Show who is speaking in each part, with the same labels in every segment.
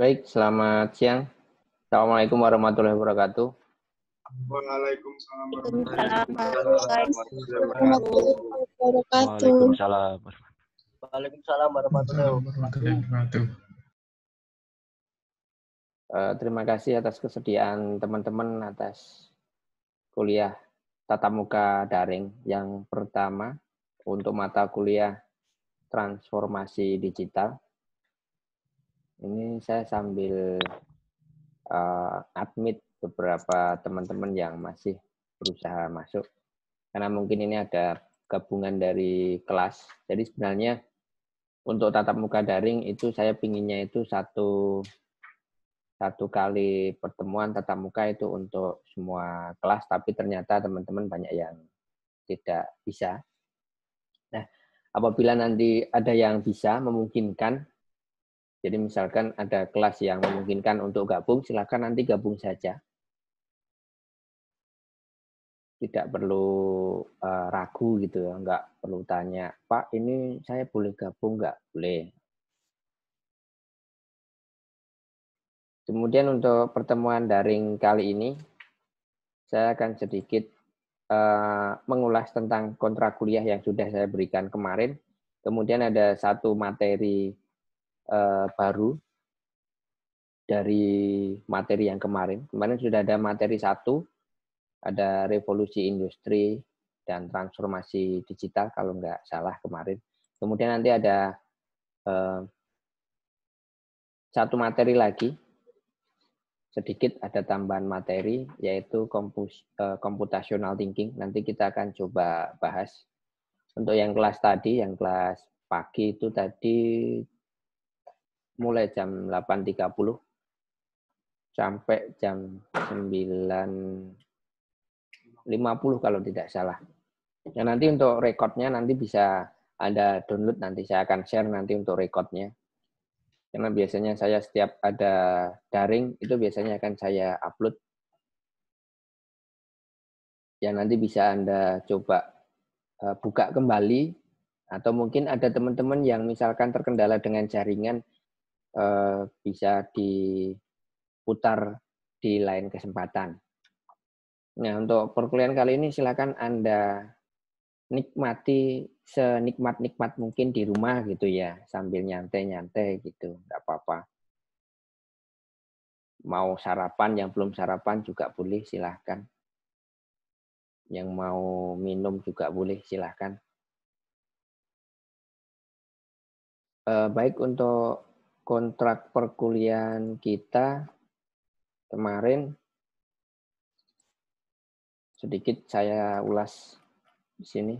Speaker 1: Baik, selamat siang. Assalamualaikum warahmatullahi wabarakatuh. Waalaikumsalam warahmatullahi wabarakatuh. Waalaikumsalam. Waalaikumsalam warahmatullahi wabarakatuh. Eh, uh, terima kasih atas kesediaan teman-teman atas kuliah tatap muka daring yang pertama untuk mata kuliah transformasi digital ini saya sambil uh, admit beberapa teman-teman yang masih berusaha masuk karena mungkin ini ada gabungan dari kelas. Jadi sebenarnya untuk tatap muka daring itu saya pinginnya itu satu satu kali pertemuan tatap muka itu untuk semua kelas, tapi ternyata teman-teman banyak yang tidak bisa. Nah, apabila nanti ada yang bisa memungkinkan, jadi misalkan ada kelas yang memungkinkan untuk gabung, silahkan nanti gabung saja. Tidak perlu eh, ragu gitu ya, nggak perlu tanya, Pak ini saya boleh gabung nggak? Boleh. Kemudian untuk pertemuan daring kali ini, saya akan sedikit eh, mengulas tentang kontrak kuliah yang sudah saya berikan kemarin. Kemudian ada satu materi Eh, baru dari materi yang kemarin. Kemarin sudah ada materi satu, ada revolusi industri dan transformasi digital kalau nggak salah kemarin. Kemudian nanti ada eh, satu materi lagi, sedikit ada tambahan materi yaitu kompus, eh, computational thinking. Nanti kita akan coba bahas. Untuk yang kelas tadi, yang kelas pagi itu tadi mulai jam 8.30 sampai jam 9.50 kalau tidak salah. Ya nanti untuk rekodnya nanti bisa Anda download nanti saya akan share nanti untuk rekodnya. Karena biasanya saya setiap ada daring itu biasanya akan saya upload. Ya nanti bisa Anda coba eh, buka kembali atau mungkin ada teman-teman yang misalkan terkendala dengan jaringan Eh, bisa diputar di lain kesempatan. Nah, untuk perkuliahan kali ini silakan Anda nikmati senikmat-nikmat mungkin di rumah gitu ya, sambil nyantai-nyantai gitu, nggak apa-apa. Mau sarapan, yang belum sarapan juga boleh, silahkan. Yang mau minum juga boleh, silahkan. Eh, baik untuk kontrak perkuliahan kita kemarin sedikit saya ulas di sini.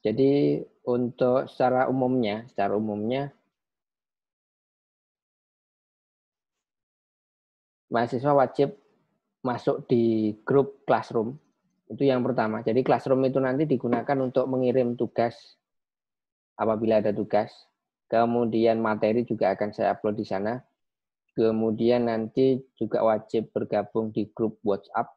Speaker 1: Jadi untuk secara umumnya, secara umumnya mahasiswa wajib masuk di grup classroom. Itu yang pertama. Jadi classroom itu nanti digunakan untuk mengirim tugas apabila ada tugas Kemudian materi juga akan saya upload di sana. Kemudian nanti juga wajib bergabung di grup WhatsApp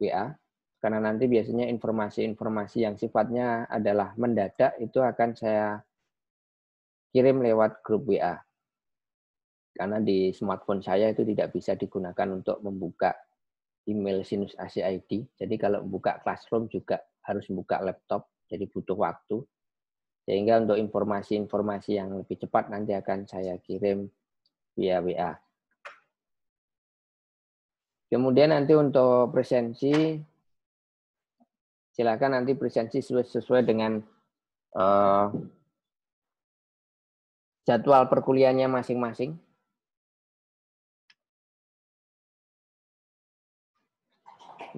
Speaker 1: WA karena nanti biasanya informasi-informasi yang sifatnya adalah mendadak itu akan saya kirim lewat grup WA. Karena di smartphone saya itu tidak bisa digunakan untuk membuka email Sinus ACID. Jadi kalau membuka Classroom juga harus membuka laptop, jadi butuh waktu. Sehingga untuk informasi-informasi yang lebih cepat nanti akan saya kirim via WA. Kemudian nanti untuk presensi, silakan nanti presensi sesuai, dengan eh, jadwal perkuliahannya masing-masing.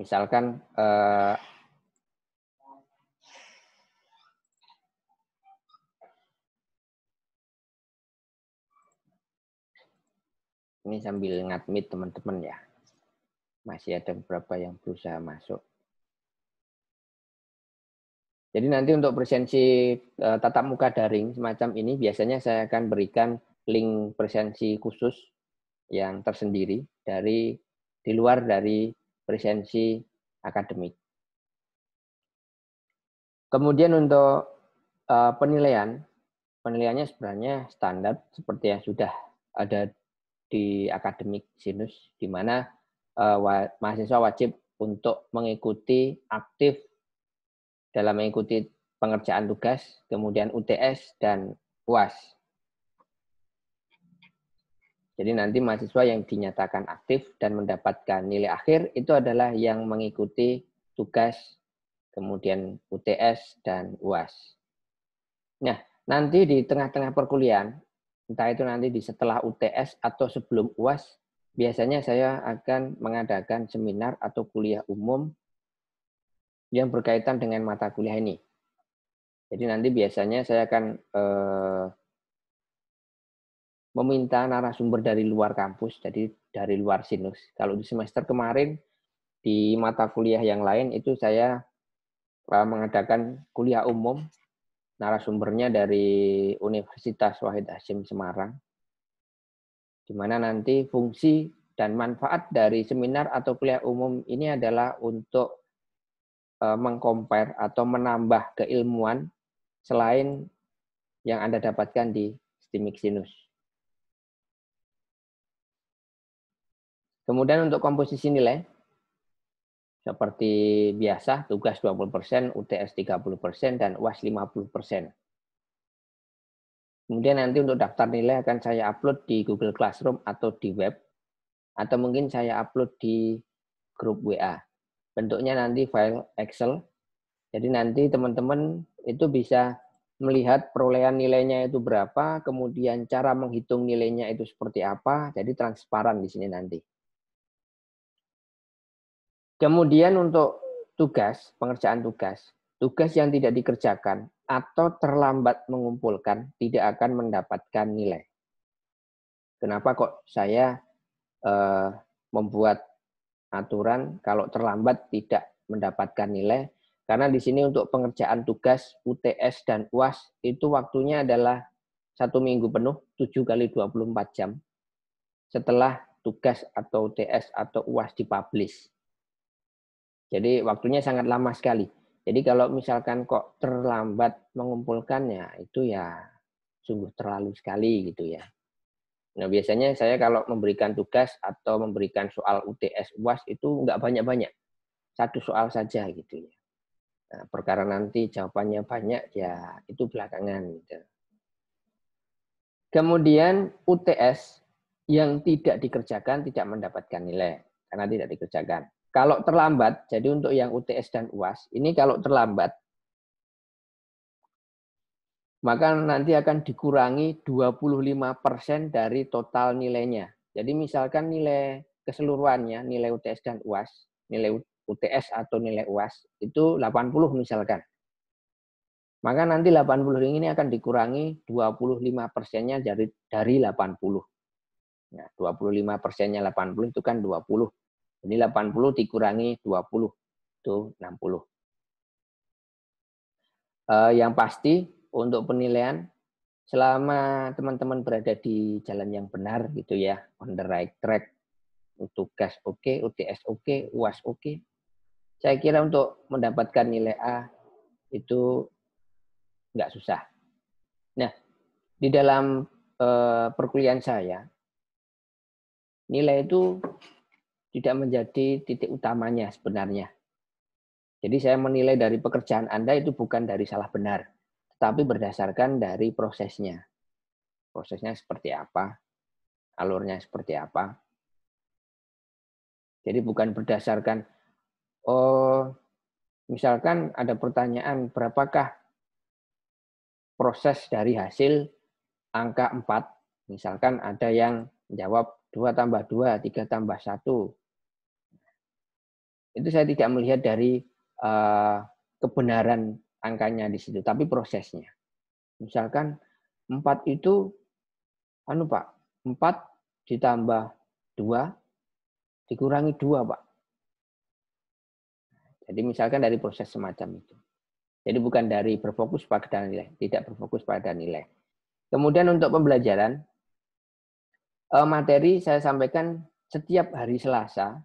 Speaker 1: Misalkan eh, Ini sambil ngadmit teman-teman ya. Masih ada beberapa yang berusaha masuk. Jadi nanti untuk presensi e, tatap muka daring semacam ini biasanya saya akan berikan link presensi khusus yang tersendiri dari di luar dari presensi akademik. Kemudian untuk e, penilaian, penilaiannya sebenarnya standar seperti yang sudah ada di akademik sinus di mana uh, wa, mahasiswa wajib untuk mengikuti aktif dalam mengikuti pengerjaan tugas, kemudian UTS dan UAS. Jadi nanti mahasiswa yang dinyatakan aktif dan mendapatkan nilai akhir itu adalah yang mengikuti tugas, kemudian UTS dan UAS. Nah, nanti di tengah-tengah perkuliahan entah itu nanti di setelah UTS atau sebelum UAS, biasanya saya akan mengadakan seminar atau kuliah umum yang berkaitan dengan mata kuliah ini. Jadi nanti biasanya saya akan eh, meminta narasumber dari luar kampus, jadi dari luar sinus. Kalau di semester kemarin di mata kuliah yang lain itu saya eh, mengadakan kuliah umum narasumbernya dari Universitas Wahid Hasyim Semarang, di mana nanti fungsi dan manfaat dari seminar atau kuliah umum ini adalah untuk eh, mengkompar atau menambah keilmuan selain yang Anda dapatkan di Stimik Sinus. Kemudian untuk komposisi nilai, seperti biasa, tugas 20%, UTS 30%, dan UAS 50%. Kemudian nanti untuk daftar nilai akan saya upload di Google Classroom atau di web, atau mungkin saya upload di grup WA. Bentuknya nanti file Excel. Jadi nanti teman-teman itu bisa melihat perolehan nilainya itu berapa, kemudian cara menghitung nilainya itu seperti apa, jadi transparan di sini nanti. Kemudian untuk tugas, pengerjaan tugas. Tugas yang tidak dikerjakan atau terlambat mengumpulkan tidak akan mendapatkan nilai. Kenapa kok saya eh, membuat aturan kalau terlambat tidak mendapatkan nilai? Karena di sini untuk pengerjaan tugas UTS dan UAS itu waktunya adalah satu minggu penuh, 7 kali 24 jam setelah tugas atau UTS atau UAS dipublish. Jadi waktunya sangat lama sekali. Jadi kalau misalkan kok terlambat mengumpulkannya, itu ya sungguh terlalu sekali gitu ya. Nah biasanya saya kalau memberikan tugas atau memberikan soal UTS UAS itu nggak banyak-banyak. Satu soal saja gitu ya. Nah, perkara nanti jawabannya banyak ya itu belakangan gitu. Kemudian UTS yang tidak dikerjakan tidak mendapatkan nilai karena tidak dikerjakan. Kalau terlambat, jadi untuk yang UTS dan UAS, ini kalau terlambat, maka nanti akan dikurangi 25% dari total nilainya. Jadi misalkan nilai keseluruhannya, nilai UTS dan UAS, nilai UTS atau nilai UAS, itu 80 misalkan maka nanti 80 ini akan dikurangi 25 persennya dari dari 80. Nah, 25 persennya 80 itu kan 20. Jadi 80 dikurangi 20 itu 60. Uh, eh, yang pasti untuk penilaian selama teman-teman berada di jalan yang benar gitu ya, on the right track, untuk tugas oke, okay, UTS oke, okay, UAS oke. Okay. Saya kira untuk mendapatkan nilai A itu nggak susah. Nah, di dalam uh, perkuliahan saya nilai itu tidak menjadi titik utamanya sebenarnya. Jadi saya menilai dari pekerjaan Anda itu bukan dari salah benar, tetapi berdasarkan dari prosesnya. Prosesnya seperti apa, alurnya seperti apa. Jadi bukan berdasarkan, oh misalkan ada pertanyaan, berapakah proses dari hasil angka 4, misalkan ada yang jawab 2 tambah 2, 3 tambah 1, itu saya tidak melihat dari uh, kebenaran angkanya di situ, tapi prosesnya. Misalkan empat itu, anu Pak, empat ditambah dua, dikurangi dua Pak. Jadi misalkan dari proses semacam itu. Jadi bukan dari berfokus pada nilai, tidak berfokus pada nilai. Kemudian untuk pembelajaran, eh, materi saya sampaikan setiap hari Selasa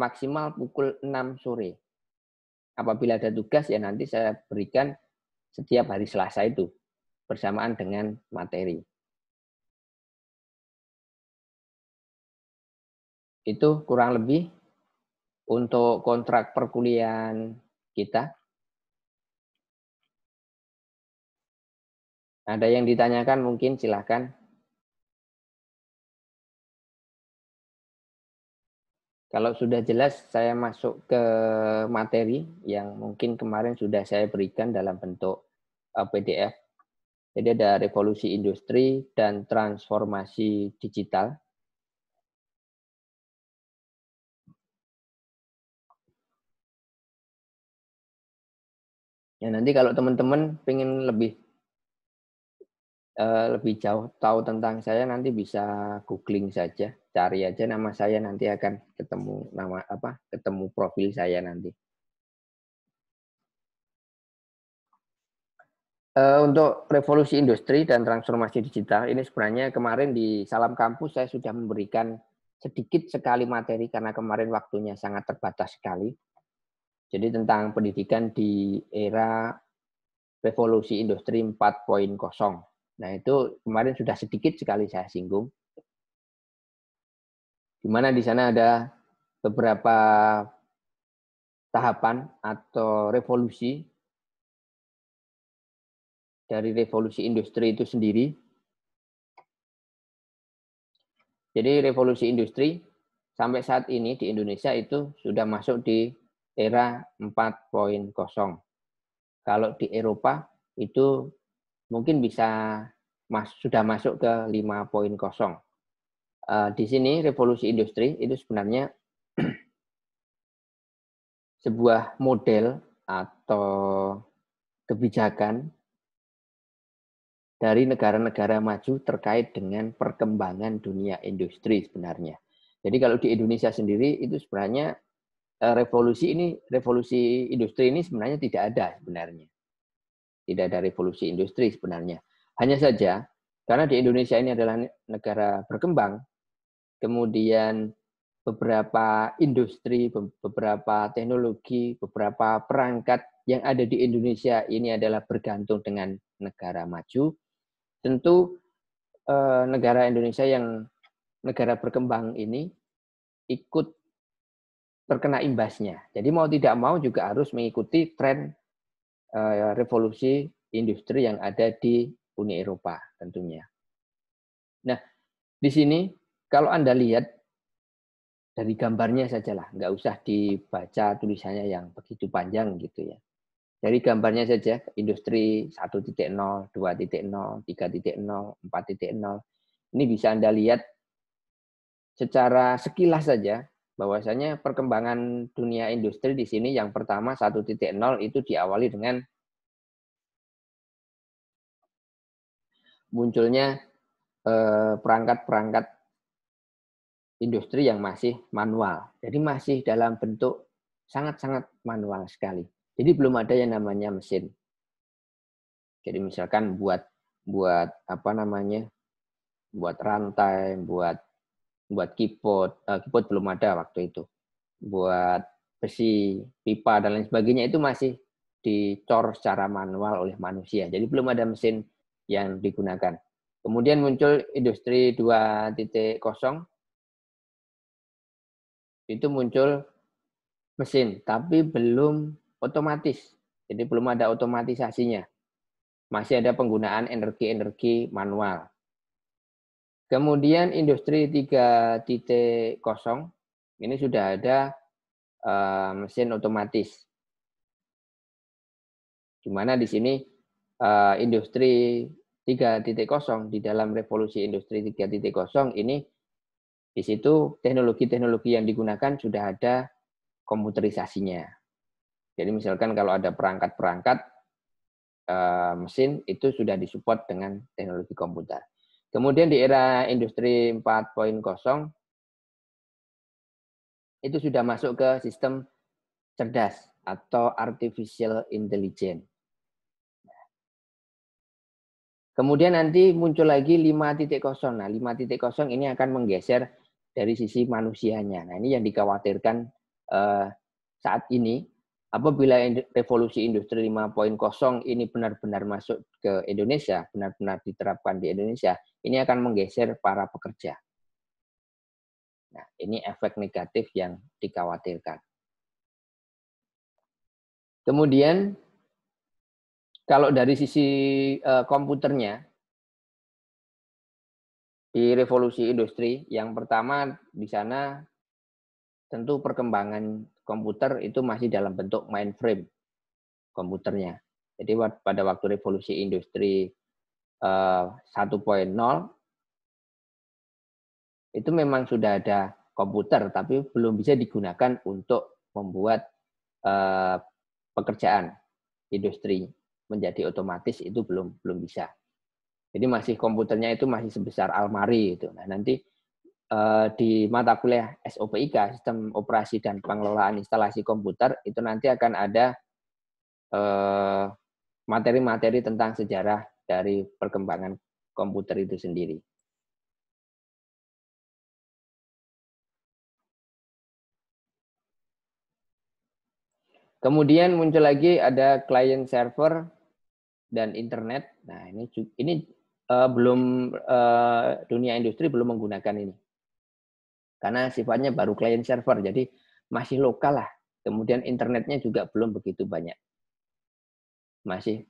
Speaker 1: maksimal pukul 6 sore. Apabila ada tugas ya nanti saya berikan setiap hari Selasa itu bersamaan dengan materi. Itu kurang lebih untuk kontrak perkuliahan kita. Ada yang ditanyakan mungkin silahkan. Kalau sudah jelas, saya masuk ke materi yang mungkin kemarin sudah saya berikan dalam bentuk eh, PDF. Jadi ada revolusi industri dan transformasi digital. Ya nanti kalau teman-teman ingin lebih eh, lebih jauh tahu tentang saya nanti bisa googling saja cari aja nama saya nanti akan ketemu nama apa ketemu profil saya nanti eh, untuk revolusi industri dan transformasi digital ini sebenarnya kemarin di salam kampus saya sudah memberikan sedikit sekali materi karena kemarin waktunya sangat terbatas sekali jadi tentang pendidikan di era revolusi industri 4.0 nah itu kemarin sudah sedikit sekali saya singgung di mana di sana ada beberapa tahapan atau revolusi dari revolusi industri itu sendiri. Jadi revolusi industri sampai saat ini di Indonesia itu sudah masuk di era 4.0. Kalau di Eropa itu mungkin bisa mas, sudah masuk ke kosong Eh, di sini revolusi industri itu sebenarnya sebuah model atau kebijakan dari negara-negara maju terkait dengan perkembangan dunia industri sebenarnya. Jadi kalau di Indonesia sendiri itu sebenarnya eh, revolusi ini revolusi industri ini sebenarnya tidak ada sebenarnya. Tidak ada revolusi industri sebenarnya. Hanya saja karena di Indonesia ini adalah negara berkembang, kemudian beberapa industri, beberapa teknologi, beberapa perangkat yang ada di Indonesia ini adalah bergantung dengan negara maju. Tentu eh, negara Indonesia yang negara berkembang ini ikut terkena imbasnya. Jadi mau tidak mau juga harus mengikuti tren eh, revolusi industri yang ada di Uni Eropa tentunya. Nah, di sini kalau Anda lihat dari gambarnya sajalah, nggak usah dibaca tulisannya yang begitu panjang gitu ya. Dari gambarnya saja, industri 1.0, 2.0, 3.0, 4.0, 4.0. Ini bisa Anda lihat secara sekilas saja bahwasanya perkembangan dunia industri di sini yang pertama 1.0 itu diawali dengan munculnya eh, perangkat-perangkat industri yang masih manual. Jadi masih dalam bentuk sangat-sangat manual sekali. Jadi belum ada yang namanya mesin. Jadi misalkan buat buat apa namanya? buat rantai, buat buat keyboard, uh, keyboard belum ada waktu itu. Buat besi, pipa dan lain sebagainya itu masih dicor secara manual oleh manusia. Jadi belum ada mesin yang digunakan. Kemudian muncul industri 2.0 itu muncul mesin, tapi belum otomatis. Jadi belum ada otomatisasinya. Masih ada penggunaan energi-energi manual. Kemudian industri 3.0 ini sudah ada eh, mesin otomatis. Di mana di sini eh, industri 3.0 di dalam revolusi industri 3.0 ini di situ teknologi-teknologi yang digunakan sudah ada komputerisasinya. Jadi misalkan kalau ada perangkat-perangkat e, mesin itu sudah disupport dengan teknologi komputer. Kemudian di era industri 4.0 itu sudah masuk ke sistem cerdas atau artificial intelligence. Kemudian nanti muncul lagi 5.0. Nah, 5.0 ini akan menggeser dari sisi manusianya. Nah, ini yang dikhawatirkan uh, saat ini apabila revolusi industri 5.0 ini benar-benar masuk ke Indonesia, benar-benar diterapkan di Indonesia, ini akan menggeser para pekerja. Nah, ini efek negatif yang dikhawatirkan. Kemudian kalau dari sisi eh, komputernya, di revolusi industri yang pertama di sana tentu perkembangan komputer itu masih dalam bentuk mainframe komputernya. Jadi pada waktu revolusi industri 1.0 eh, itu memang sudah ada komputer tapi belum bisa digunakan untuk membuat eh, pekerjaan industri menjadi otomatis itu belum belum bisa. Jadi masih komputernya itu masih sebesar almari itu. Nah, nanti eh, di mata kuliah SOPIK, Sistem Operasi dan Pengelolaan Instalasi Komputer, itu nanti akan ada eh, materi-materi tentang sejarah dari perkembangan komputer itu sendiri. Kemudian muncul lagi ada client server dan internet. Nah, ini ini uh, belum uh, dunia industri belum menggunakan ini karena sifatnya baru client server jadi masih lokal lah kemudian internetnya juga belum begitu banyak masih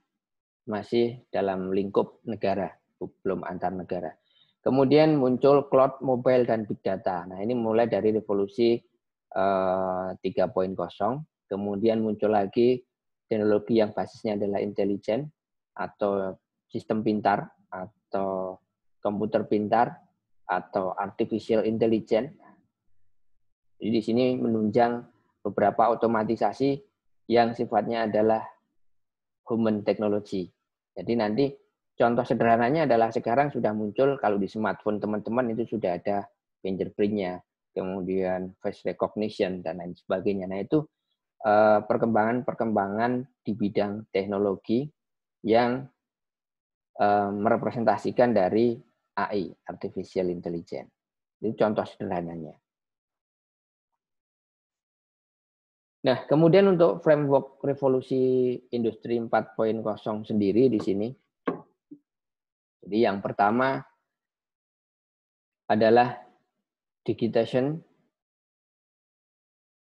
Speaker 1: masih dalam lingkup negara belum antar negara kemudian muncul cloud mobile dan big data nah ini mulai dari revolusi eh, tiga poin kosong kemudian muncul lagi teknologi yang basisnya adalah intelijen atau sistem pintar atau komputer pintar atau artificial intelligence. Jadi di sini menunjang beberapa otomatisasi yang sifatnya adalah human technology. Jadi nanti contoh sederhananya adalah sekarang sudah muncul kalau di smartphone teman-teman itu sudah ada fingerprint-nya, kemudian face recognition dan lain sebagainya. Nah itu eh, perkembangan-perkembangan di bidang teknologi yang Eh, merepresentasikan dari AI, artificial intelligence. Itu contoh sederhananya. Nah, kemudian untuk framework revolusi industri 4.0 sendiri di sini. Jadi yang pertama adalah digitization,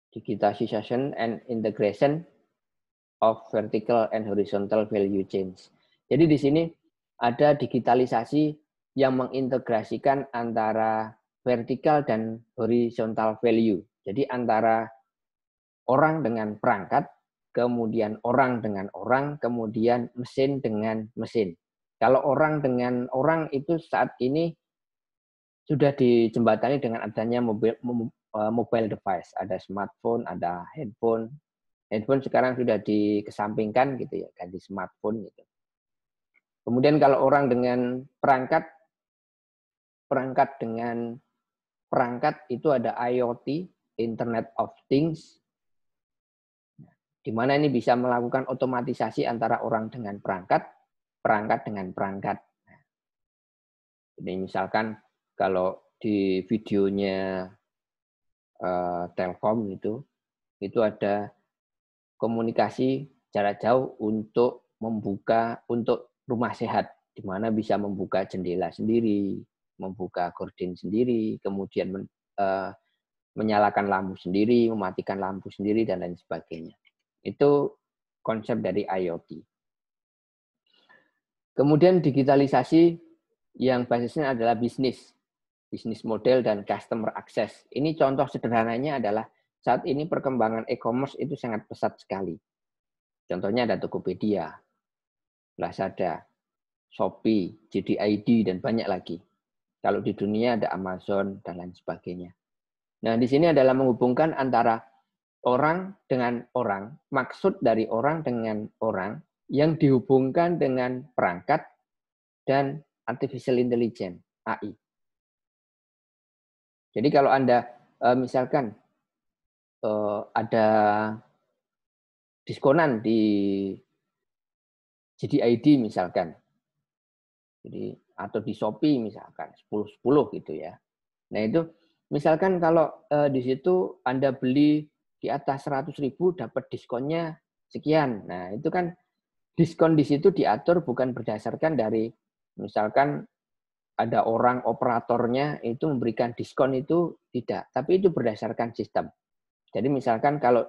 Speaker 1: digitization and integration of vertical and horizontal value chains. Jadi di sini ada digitalisasi yang mengintegrasikan antara vertikal dan horizontal value. Jadi antara orang dengan perangkat, kemudian orang dengan orang, kemudian mesin dengan mesin. Kalau orang dengan orang itu saat ini sudah dijembatani dengan adanya mobile, mobile device, ada smartphone, ada handphone. Handphone sekarang sudah dikesampingkan gitu ya, ganti smartphone gitu. Kemudian kalau orang dengan perangkat, perangkat dengan perangkat itu ada IoT, Internet of Things, di mana ini bisa melakukan otomatisasi antara orang dengan perangkat, perangkat dengan perangkat. Ini misalkan kalau di videonya eh, Telkom itu, itu ada komunikasi jarak jauh untuk membuka, untuk rumah sehat di mana bisa membuka jendela sendiri, membuka gorden sendiri, kemudian men, uh, menyalakan lampu sendiri, mematikan lampu sendiri dan lain sebagainya. Itu konsep dari IoT. Kemudian digitalisasi yang basisnya adalah bisnis, bisnis model dan customer access. Ini contoh sederhananya adalah saat ini perkembangan e-commerce itu sangat pesat sekali. Contohnya ada Tokopedia, Lazada, Shopee, JDID, dan banyak lagi. Kalau di dunia ada Amazon dan lain sebagainya. Nah, di sini adalah menghubungkan antara orang dengan orang, maksud dari orang dengan orang, yang dihubungkan dengan perangkat dan artificial intelligence, AI. Jadi kalau Anda eh, misalkan eh, ada diskonan di jadi ID misalkan. Jadi atau di Shopee misalkan 10 10 gitu ya. Nah, itu misalkan kalau eh, di situ Anda beli di atas 100.000 dapat diskonnya sekian. Nah, itu kan diskon di situ diatur bukan berdasarkan dari misalkan ada orang operatornya itu memberikan diskon itu tidak, tapi itu berdasarkan sistem. Jadi misalkan kalau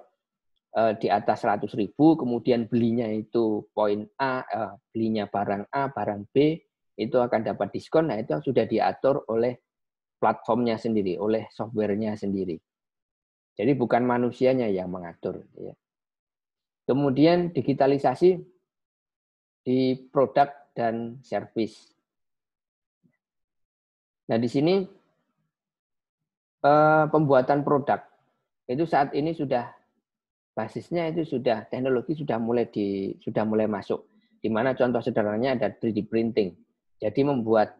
Speaker 1: Eh, di atas 100.000 ribu, kemudian belinya itu poin A, eh, belinya barang A, barang B, itu akan dapat diskon. Nah, itu sudah diatur oleh platformnya sendiri, oleh softwarenya sendiri. Jadi bukan manusianya yang mengatur. Ya. Kemudian digitalisasi di produk dan service. Nah, di sini eh, pembuatan produk itu saat ini sudah basisnya itu sudah teknologi sudah mulai di sudah mulai masuk. Di mana contoh sederhananya ada 3D printing. Jadi membuat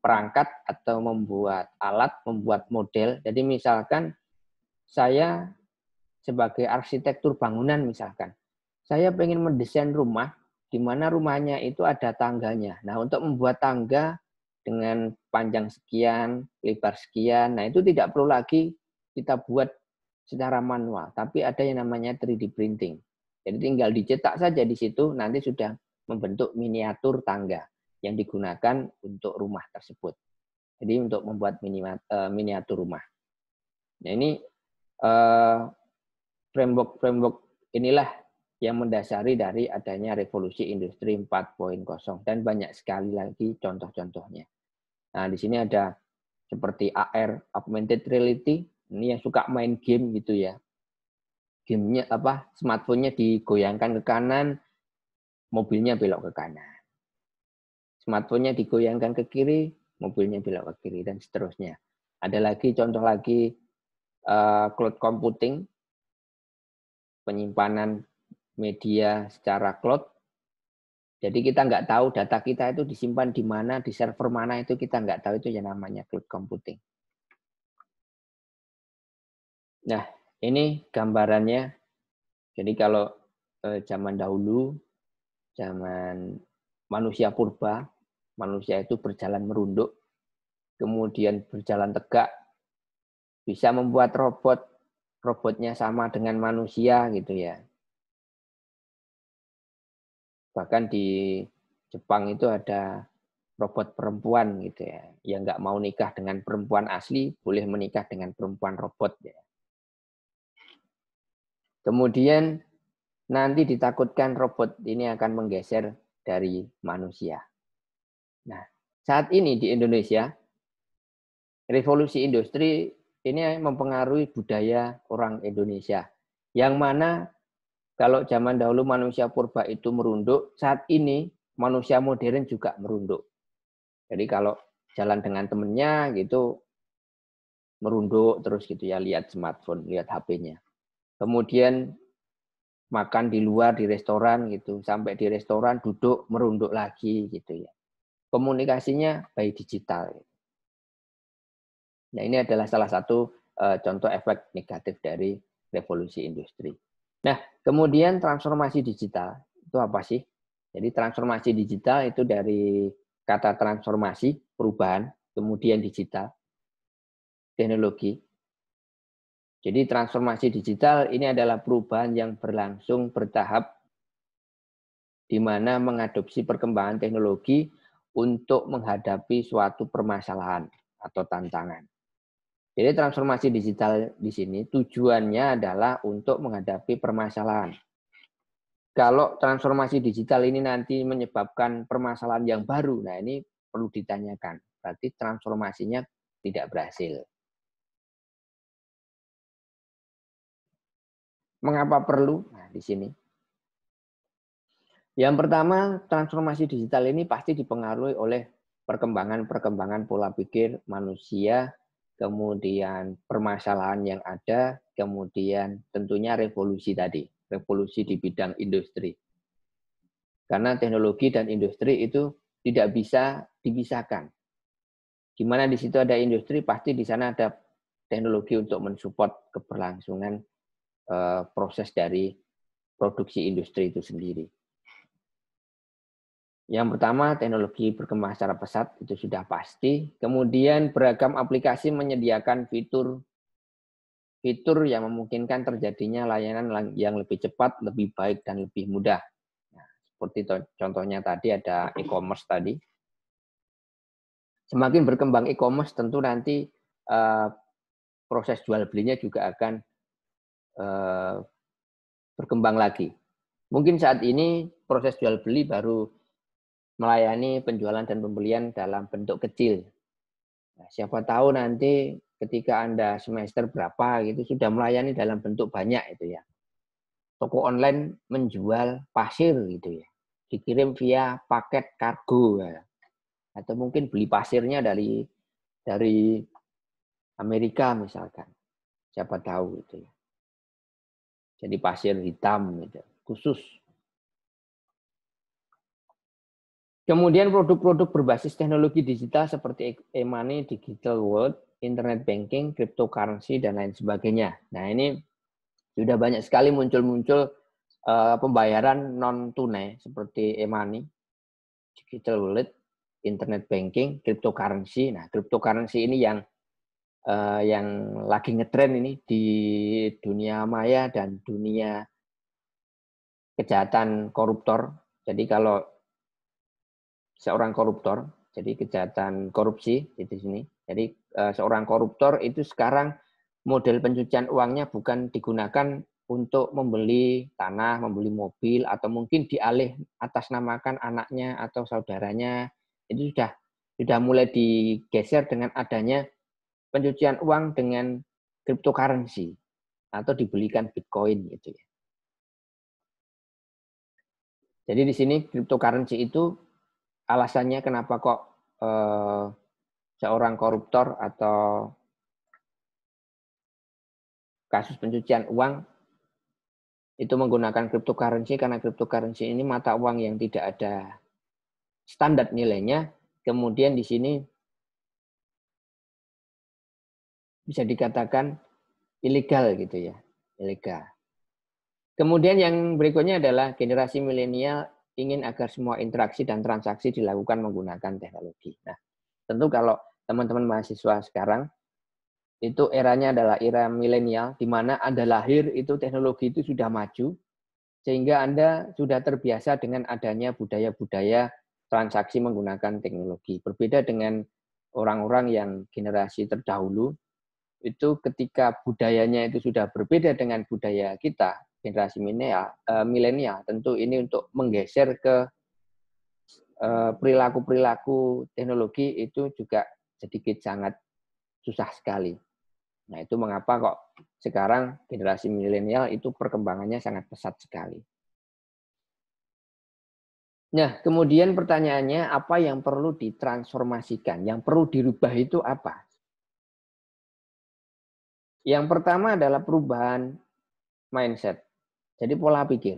Speaker 1: perangkat atau membuat alat, membuat model. Jadi misalkan saya sebagai arsitektur bangunan misalkan, saya ingin mendesain rumah di mana rumahnya itu ada tangganya. Nah, untuk membuat tangga dengan panjang sekian, lebar sekian, nah itu tidak perlu lagi kita buat secara manual, tapi ada yang namanya 3D printing. Jadi tinggal dicetak saja di situ, nanti sudah membentuk miniatur tangga yang digunakan untuk rumah tersebut. Jadi untuk membuat eh, miniatur rumah. Nah ini framework-framework eh, inilah yang mendasari dari adanya revolusi industri 4.0 dan banyak sekali lagi contoh-contohnya. Nah, di sini ada seperti AR augmented reality ini yang suka main game gitu ya. Gamenya apa? Smartphone-nya digoyangkan ke kanan, mobilnya belok ke kanan. Smartphone-nya digoyangkan ke kiri, mobilnya belok ke kiri dan seterusnya. Ada lagi contoh lagi eh, cloud computing, penyimpanan media secara cloud. Jadi kita nggak tahu data kita itu disimpan di mana, di server mana itu kita nggak tahu itu yang namanya cloud computing. Nah, ini gambarannya. Jadi kalau eh, zaman dahulu, zaman manusia purba, manusia itu berjalan merunduk, kemudian berjalan tegak, bisa membuat robot, robotnya sama dengan manusia gitu ya. Bahkan di Jepang itu ada robot perempuan gitu ya, yang nggak mau nikah dengan perempuan asli, boleh menikah dengan perempuan robot ya Kemudian nanti ditakutkan robot ini akan menggeser dari manusia. Nah, saat ini di Indonesia, revolusi industri ini mempengaruhi budaya orang Indonesia. Yang mana kalau zaman dahulu manusia purba itu merunduk, saat ini manusia modern juga merunduk. Jadi kalau jalan dengan temennya gitu, merunduk terus gitu ya, lihat smartphone, lihat HP-nya kemudian makan di luar di restoran gitu, sampai di restoran duduk merunduk lagi gitu ya. Komunikasinya by digital. Nah, ini adalah salah satu eh, contoh efek negatif dari revolusi industri. Nah, kemudian transformasi digital itu apa sih? Jadi transformasi digital itu dari kata transformasi, perubahan, kemudian digital, teknologi. Jadi transformasi digital ini adalah perubahan yang berlangsung bertahap di mana mengadopsi perkembangan teknologi untuk menghadapi suatu permasalahan atau tantangan. Jadi transformasi digital di sini tujuannya adalah untuk menghadapi permasalahan. Kalau transformasi digital ini nanti menyebabkan permasalahan yang baru, nah ini perlu ditanyakan. Berarti transformasinya tidak berhasil. Mengapa perlu? Nah, di sini. Yang pertama, transformasi digital ini pasti dipengaruhi oleh perkembangan-perkembangan pola pikir manusia, kemudian permasalahan yang ada, kemudian tentunya revolusi tadi, revolusi di bidang industri. Karena teknologi dan industri itu tidak bisa dipisahkan. Gimana di situ ada industri, pasti di sana ada teknologi untuk mensupport keberlangsungan Eh, proses dari produksi industri itu sendiri. Yang pertama, teknologi berkembang secara pesat, itu sudah pasti. Kemudian beragam aplikasi menyediakan fitur fitur yang memungkinkan terjadinya layanan yang lebih cepat, lebih baik, dan lebih mudah. Nah, seperti contohnya tadi ada e-commerce tadi. Semakin berkembang e-commerce, tentu nanti eh, proses jual belinya juga akan Eh, berkembang lagi. Mungkin saat ini proses jual beli baru melayani penjualan dan pembelian dalam bentuk kecil. Nah, siapa tahu nanti ketika Anda semester berapa gitu sudah melayani dalam bentuk banyak itu ya. Toko online menjual pasir gitu ya. Dikirim via paket kargo ya. Atau mungkin beli pasirnya dari dari Amerika misalkan. Siapa tahu gitu ya. Jadi pasir hitam gitu, khusus. Kemudian produk-produk berbasis teknologi digital seperti e-money, digital world, internet banking, cryptocurrency dan lain sebagainya. Nah, ini sudah banyak sekali muncul-muncul uh, pembayaran non tunai seperti e-money, digital wallet, internet banking, cryptocurrency. Nah, cryptocurrency ini yang uh, yang lagi ngetren ini di dunia maya dan dunia kejahatan koruptor. Jadi kalau seorang koruptor, jadi kejahatan korupsi di sini. Jadi uh, seorang koruptor itu sekarang model pencucian uangnya bukan digunakan untuk membeli tanah, membeli mobil, atau mungkin dialih atas namakan anaknya atau saudaranya, itu sudah sudah mulai digeser dengan adanya pencucian uang dengan cryptocurrency atau dibelikan Bitcoin gitu ya. Jadi di sini cryptocurrency itu alasannya kenapa kok eh, seorang koruptor atau kasus pencucian uang itu menggunakan cryptocurrency karena cryptocurrency ini mata uang yang tidak ada standar nilainya. Kemudian di sini bisa dikatakan ilegal gitu ya, ilegal. Kemudian yang berikutnya adalah generasi milenial ingin agar semua interaksi dan transaksi dilakukan menggunakan teknologi. Nah, tentu kalau teman-teman mahasiswa sekarang itu eranya adalah era milenial di mana Anda lahir itu teknologi itu sudah maju sehingga Anda sudah terbiasa dengan adanya budaya-budaya transaksi menggunakan teknologi. Berbeda dengan orang-orang yang generasi terdahulu itu ketika budayanya itu sudah berbeda dengan budaya kita generasi milenial eh, tentu ini untuk menggeser ke eh, perilaku-perilaku teknologi itu juga sedikit sangat susah sekali. Nah, itu mengapa kok sekarang generasi milenial itu perkembangannya sangat pesat sekali. Nah, kemudian pertanyaannya apa yang perlu ditransformasikan? Yang perlu dirubah itu apa? Yang pertama adalah perubahan mindset. Jadi pola pikir.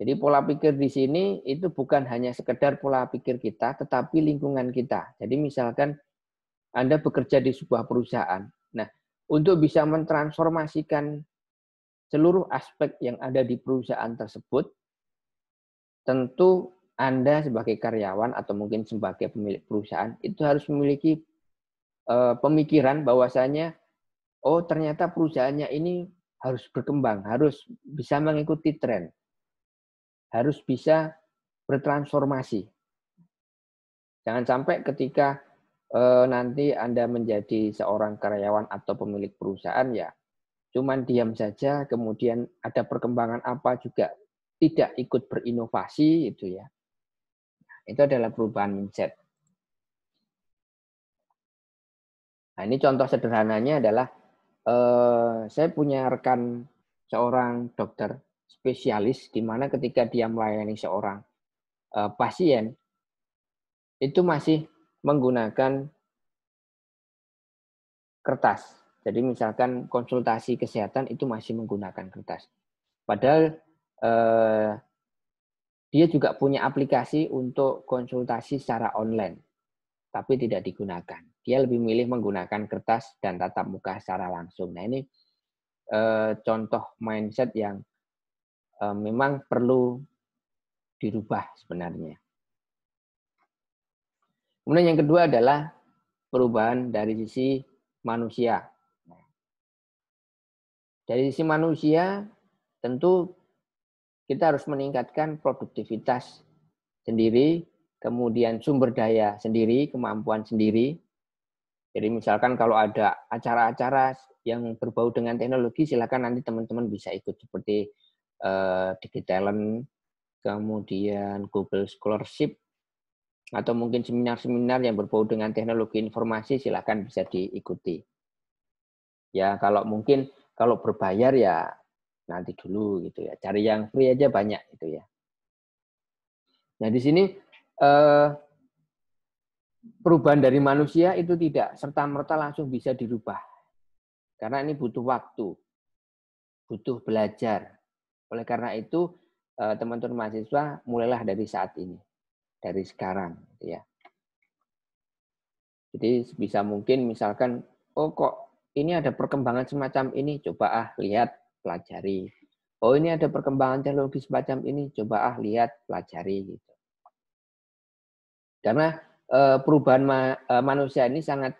Speaker 1: Jadi pola pikir di sini itu bukan hanya sekedar pola pikir kita, tetapi lingkungan kita. Jadi misalkan Anda bekerja di sebuah perusahaan. Nah, untuk bisa mentransformasikan seluruh aspek yang ada di perusahaan tersebut, tentu Anda sebagai karyawan atau mungkin sebagai pemilik perusahaan itu harus memiliki eh, pemikiran bahwasanya oh ternyata perusahaannya ini harus berkembang, harus bisa mengikuti tren, harus bisa bertransformasi. Jangan sampai ketika eh, nanti Anda menjadi seorang karyawan atau pemilik perusahaan ya, cuman diam saja, kemudian ada perkembangan apa juga tidak ikut berinovasi itu ya. Nah, itu adalah perubahan mindset. Nah, ini contoh sederhananya adalah Eh, saya punya rekan seorang dokter spesialis di mana ketika dia melayani seorang uh, pasien itu masih menggunakan kertas. Jadi misalkan konsultasi kesehatan itu masih menggunakan kertas. Padahal eh, dia juga punya aplikasi untuk konsultasi secara online, tapi tidak digunakan dia lebih milih menggunakan kertas dan tatap muka secara langsung. Nah ini eh, contoh mindset yang eh, memang perlu dirubah sebenarnya. Kemudian yang kedua adalah perubahan dari sisi manusia. Dari sisi manusia tentu kita harus meningkatkan produktivitas sendiri, kemudian sumber daya sendiri, kemampuan sendiri, jadi misalkan kalau ada acara-acara yang berbau dengan teknologi, silakan nanti teman-teman bisa ikut seperti uh, eh, Digitalen, kemudian Google Scholarship, atau mungkin seminar-seminar yang berbau dengan teknologi informasi, silakan bisa diikuti. Ya kalau mungkin kalau berbayar ya nanti dulu gitu ya, cari yang free aja banyak gitu ya. Nah di sini eh, perubahan dari manusia itu tidak serta-merta langsung bisa dirubah. Karena ini butuh waktu, butuh belajar. Oleh karena itu, eh, teman-teman mahasiswa mulailah dari saat ini, dari sekarang. Gitu ya. Jadi bisa mungkin misalkan, oh kok ini ada perkembangan semacam ini, coba ah lihat, pelajari. Oh ini ada perkembangan teknologi semacam ini, coba ah lihat, pelajari. Gitu. Karena Eh, perubahan ma eh, manusia ini sangat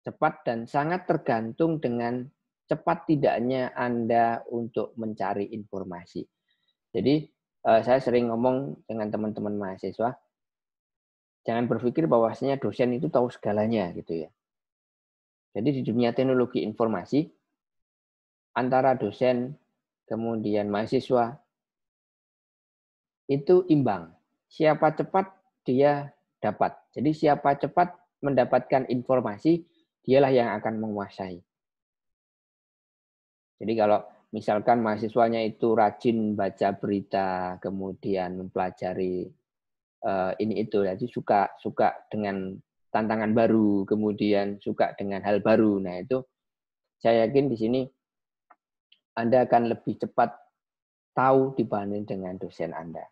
Speaker 1: cepat dan sangat tergantung dengan cepat tidaknya Anda untuk mencari informasi. Jadi eh, saya sering ngomong dengan teman-teman mahasiswa, jangan berpikir bahwasanya dosen itu tahu segalanya gitu ya. Jadi di dunia teknologi informasi antara dosen kemudian mahasiswa itu imbang. Siapa cepat dia dapat. Jadi siapa cepat mendapatkan informasi, dialah yang akan menguasai. Jadi kalau misalkan mahasiswanya itu rajin baca berita, kemudian mempelajari eh, ini itu, jadi suka suka dengan tantangan baru, kemudian suka dengan hal baru. Nah itu saya yakin di sini Anda akan lebih cepat tahu dibanding dengan dosen Anda.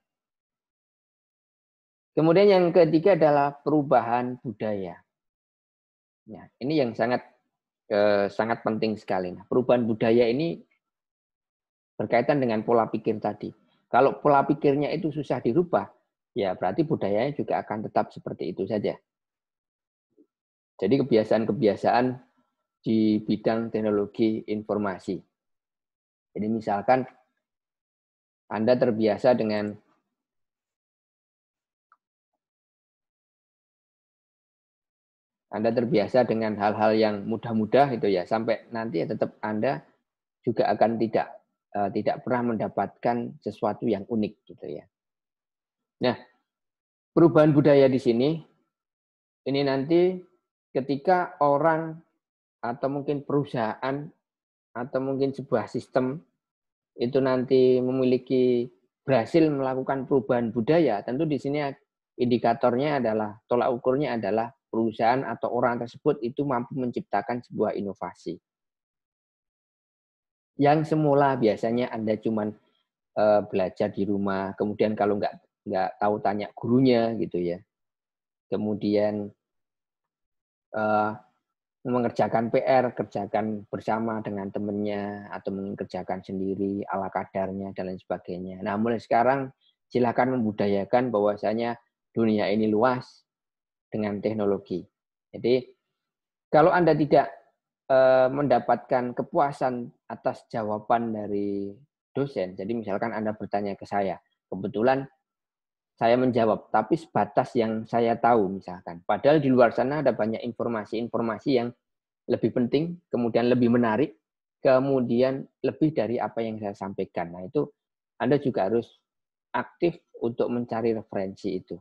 Speaker 1: Kemudian yang ketiga adalah perubahan budaya. Ya, ini yang sangat eh, sangat penting sekali. Nah, perubahan budaya ini berkaitan dengan pola pikir tadi. Kalau pola pikirnya itu susah dirubah, ya berarti budayanya juga akan tetap seperti itu saja. Jadi kebiasaan-kebiasaan di bidang teknologi informasi. Jadi misalkan Anda terbiasa dengan Anda terbiasa dengan hal-hal yang mudah-mudah itu ya sampai nanti ya tetap Anda juga akan tidak eh, tidak pernah mendapatkan sesuatu yang unik gitu ya. Nah, perubahan budaya di sini ini nanti ketika orang atau mungkin perusahaan atau mungkin sebuah sistem itu nanti memiliki berhasil melakukan perubahan budaya, tentu di sini indikatornya adalah tolak ukurnya adalah perusahaan atau orang tersebut itu mampu menciptakan sebuah inovasi. Yang semula biasanya Anda cuma eh, belajar di rumah, kemudian kalau nggak nggak tahu tanya gurunya gitu ya. Kemudian eh, mengerjakan PR, kerjakan bersama dengan temannya atau mengerjakan sendiri ala kadarnya dan lain sebagainya. Nah, mulai sekarang silakan membudayakan bahwasanya dunia ini luas, dengan teknologi. Jadi kalau Anda tidak eh, mendapatkan kepuasan atas jawaban dari dosen, jadi misalkan Anda bertanya ke saya, kebetulan saya menjawab, tapi sebatas yang saya tahu misalkan. Padahal di luar sana ada banyak informasi-informasi yang lebih penting, kemudian lebih menarik, kemudian lebih dari apa yang saya sampaikan. Nah itu Anda juga harus aktif untuk mencari referensi itu.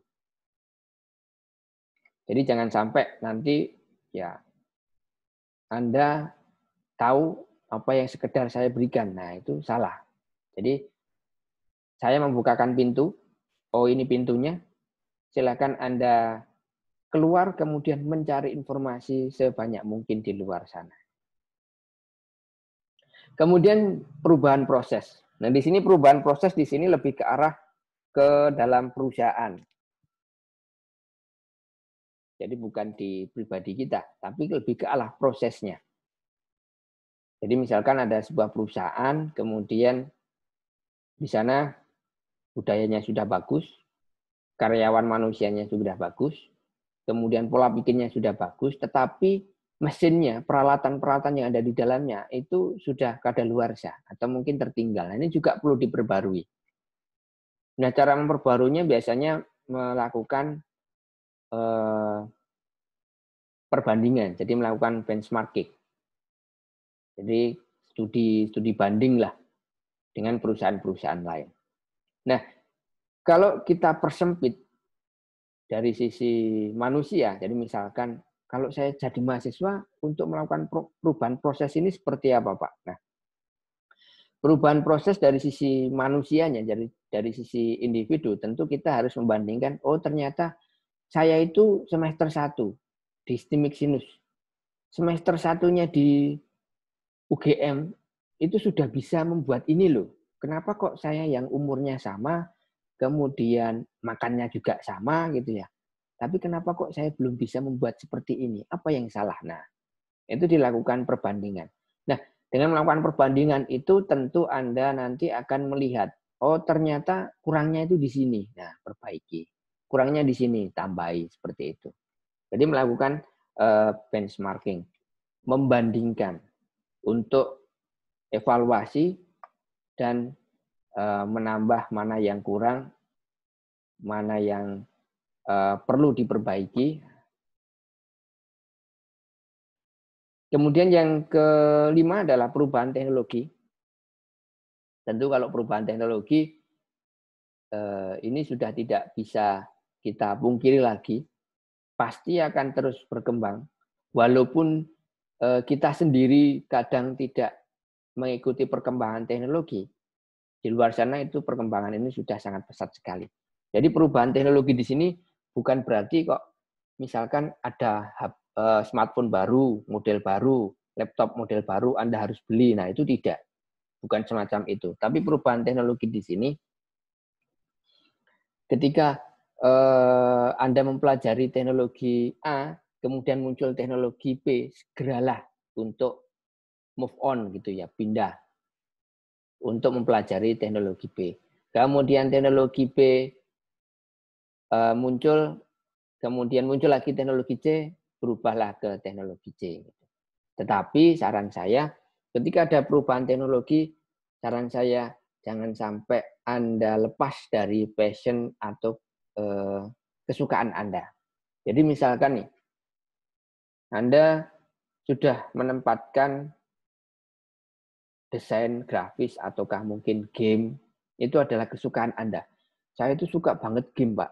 Speaker 1: Jadi jangan sampai nanti ya Anda tahu apa yang sekedar saya berikan. Nah, itu salah. Jadi saya membukakan pintu, oh ini pintunya. Silakan Anda keluar kemudian mencari informasi sebanyak mungkin di luar sana. Kemudian perubahan proses. Nah, di sini perubahan proses di sini lebih ke arah ke dalam perusahaan. Jadi bukan di pribadi kita, tapi lebih ke alah prosesnya. Jadi misalkan ada sebuah perusahaan, kemudian di sana budayanya sudah bagus, karyawan manusianya sudah bagus, kemudian pola pikirnya sudah bagus, tetapi mesinnya, peralatan-peralatan yang ada di dalamnya itu sudah kada luar sah, atau mungkin tertinggal. Nah, ini juga perlu diperbarui. Nah, cara memperbaruinya biasanya melakukan Eh, perbandingan, jadi melakukan benchmarking. Jadi studi studi banding lah dengan perusahaan-perusahaan lain. Nah, kalau kita persempit dari sisi manusia, jadi misalkan kalau saya jadi mahasiswa untuk melakukan perubahan proses ini seperti apa, Pak? Nah, perubahan proses dari sisi manusianya, dari dari sisi individu, tentu kita harus membandingkan. Oh, ternyata saya itu semester satu di Stimik Sinus. Semester satunya di UGM itu sudah bisa membuat ini loh. Kenapa kok saya yang umurnya sama, kemudian makannya juga sama gitu ya. Tapi kenapa kok saya belum bisa membuat seperti ini? Apa yang salah? Nah, itu dilakukan perbandingan. Nah, dengan melakukan perbandingan itu tentu Anda nanti akan melihat, oh ternyata kurangnya itu di sini. Nah, perbaiki kurangnya di sini tambahi seperti itu. Jadi melakukan uh, benchmarking, membandingkan untuk evaluasi dan uh, menambah mana yang kurang, mana yang uh, perlu diperbaiki. Kemudian yang kelima adalah perubahan teknologi. Tentu kalau perubahan teknologi ini sudah tidak bisa kita pungkiri lagi, pasti akan terus berkembang. Walaupun eh, kita sendiri kadang tidak mengikuti perkembangan teknologi, di luar sana itu perkembangan ini sudah sangat pesat sekali. Jadi perubahan teknologi di sini bukan berarti kok misalkan ada eh, smartphone baru, model baru, laptop model baru Anda harus beli. Nah, itu tidak. Bukan semacam itu. Tapi perubahan teknologi di sini ketika eh, Anda mempelajari teknologi A, kemudian muncul teknologi B, segeralah untuk move on gitu ya, pindah untuk mempelajari teknologi B. Kemudian teknologi B eh, muncul, kemudian muncul lagi teknologi C, berubahlah ke teknologi C. Gitu. Tetapi saran saya, ketika ada perubahan teknologi, saran saya jangan sampai Anda lepas dari passion atau Eh, kesukaan Anda. Jadi misalkan nih, Anda sudah menempatkan desain grafis ataukah mungkin game itu adalah kesukaan Anda. Saya itu suka banget game, Pak.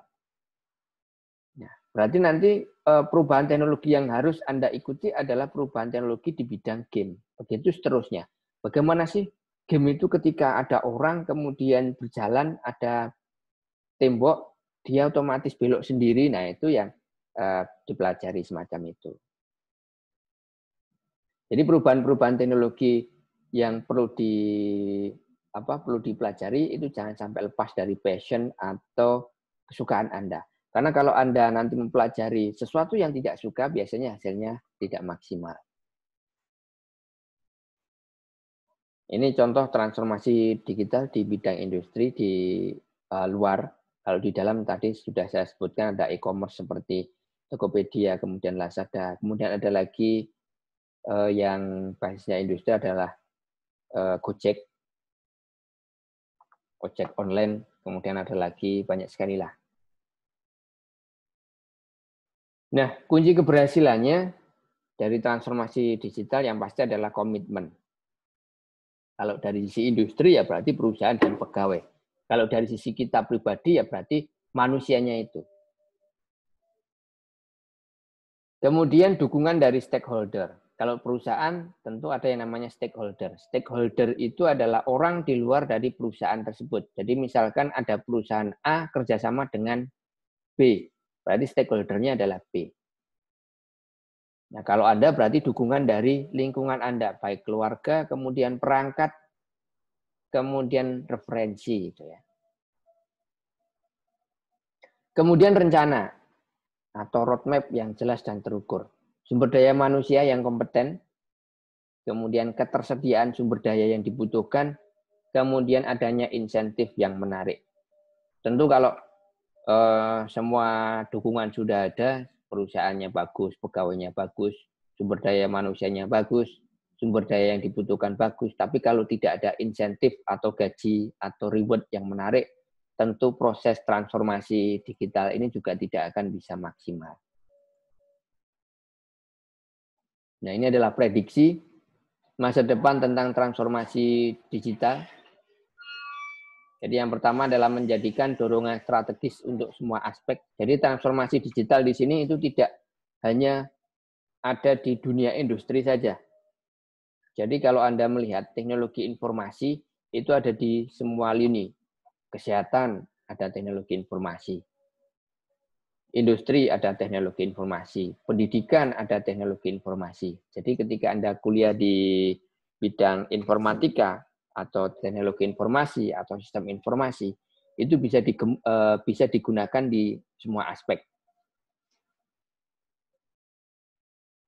Speaker 1: Ya, berarti nanti eh, perubahan teknologi yang harus Anda ikuti adalah perubahan teknologi di bidang game. Begitu seterusnya. Bagaimana sih game itu ketika ada orang kemudian berjalan, ada tembok, dia otomatis belok sendiri. Nah, itu yang eh, dipelajari semacam itu. Jadi perubahan-perubahan teknologi yang perlu di apa perlu dipelajari itu jangan sampai lepas dari passion atau kesukaan Anda. Karena kalau Anda nanti mempelajari sesuatu yang tidak suka, biasanya hasilnya tidak maksimal. Ini contoh transformasi digital di bidang industri di eh, luar kalau di dalam tadi sudah saya sebutkan ada e-commerce seperti Tokopedia, kemudian Lazada, kemudian ada lagi eh, yang basisnya industri adalah eh, Gojek, Gojek online, kemudian ada lagi banyak sekali lah. Nah, kunci keberhasilannya dari transformasi digital yang pasti adalah komitmen. Kalau dari sisi industri ya berarti perusahaan dan pegawai. Kalau dari sisi kita pribadi ya berarti manusianya itu. Kemudian dukungan dari stakeholder. Kalau perusahaan tentu ada yang namanya stakeholder. Stakeholder itu adalah orang di luar dari perusahaan tersebut. Jadi misalkan ada perusahaan A kerjasama dengan B. Berarti stakeholdernya adalah B. Nah, kalau Anda berarti dukungan dari lingkungan Anda, baik keluarga, kemudian perangkat, kemudian referensi gitu ya. Kemudian rencana atau roadmap yang jelas dan terukur. Sumber daya manusia yang kompeten, kemudian ketersediaan sumber daya yang dibutuhkan, kemudian adanya insentif yang menarik. Tentu kalau eh, semua dukungan sudah ada, perusahaannya bagus, pegawainya bagus, sumber daya manusianya bagus, sumber daya yang dibutuhkan bagus, tapi kalau tidak ada insentif atau gaji atau reward yang menarik, tentu proses transformasi digital ini juga tidak akan bisa maksimal. Nah, ini adalah prediksi masa depan tentang transformasi digital. Jadi yang pertama adalah menjadikan dorongan strategis untuk semua aspek. Jadi transformasi digital di sini itu tidak hanya ada di dunia industri saja, jadi kalau Anda melihat teknologi informasi itu ada di semua lini. Kesehatan ada teknologi informasi. Industri ada teknologi informasi, pendidikan ada teknologi informasi. Jadi ketika Anda kuliah di bidang informatika atau teknologi informasi atau sistem informasi, itu bisa di, eh, bisa digunakan di semua aspek.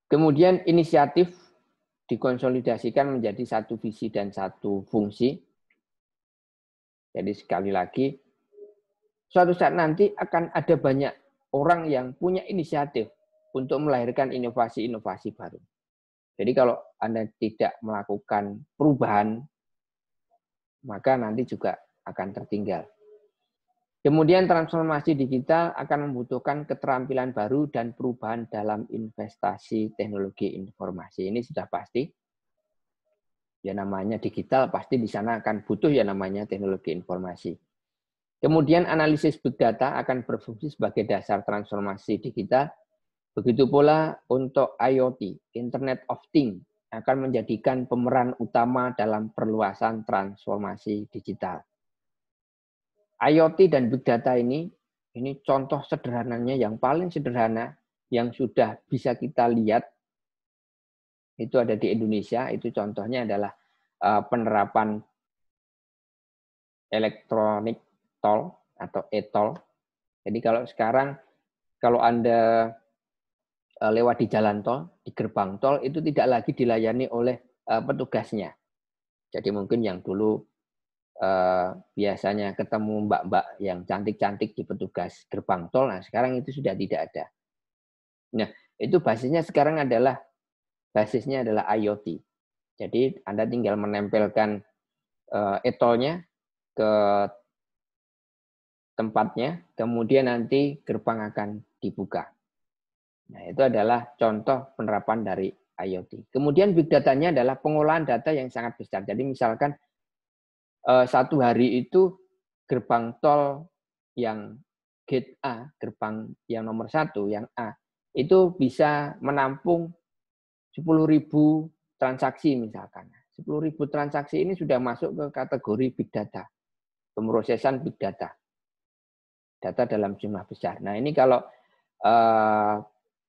Speaker 1: Kemudian inisiatif dikonsolidasikan menjadi satu visi dan satu fungsi. Jadi sekali lagi, suatu saat nanti akan ada banyak orang yang punya inisiatif untuk melahirkan inovasi-inovasi baru. Jadi kalau Anda tidak melakukan perubahan, maka nanti juga akan tertinggal. Kemudian transformasi digital akan membutuhkan keterampilan baru dan perubahan dalam investasi teknologi informasi. Ini sudah pasti. Ya namanya digital pasti di sana akan butuh ya namanya teknologi informasi. Kemudian analisis big data akan berfungsi sebagai dasar transformasi digital. Begitu pula untuk IoT, Internet of Things, akan menjadikan pemeran utama dalam perluasan transformasi digital. IoT dan big data ini ini contoh sederhananya yang paling sederhana yang sudah bisa kita lihat itu ada di Indonesia itu contohnya adalah eh, penerapan elektronik tol atau e-tol. Jadi kalau sekarang kalau Anda eh, lewat di jalan tol, di gerbang tol itu tidak lagi dilayani oleh eh, petugasnya. Jadi mungkin yang dulu eh, biasanya ketemu mbak-mbak yang cantik-cantik di petugas gerbang tol. Nah, sekarang itu sudah tidak ada. Nah, itu basisnya sekarang adalah basisnya adalah IoT. Jadi Anda tinggal menempelkan eh, etolnya ke tempatnya, kemudian nanti gerbang akan dibuka. Nah, itu adalah contoh penerapan dari IoT. Kemudian big datanya adalah pengolahan data yang sangat besar. Jadi misalkan Eh, satu hari itu gerbang tol yang gate A, gerbang yang nomor satu, yang A, itu bisa menampung 10.000 transaksi misalkan. 10.000 transaksi ini sudah masuk ke kategori big data, pemrosesan big data. Data dalam jumlah besar. Nah ini kalau uh,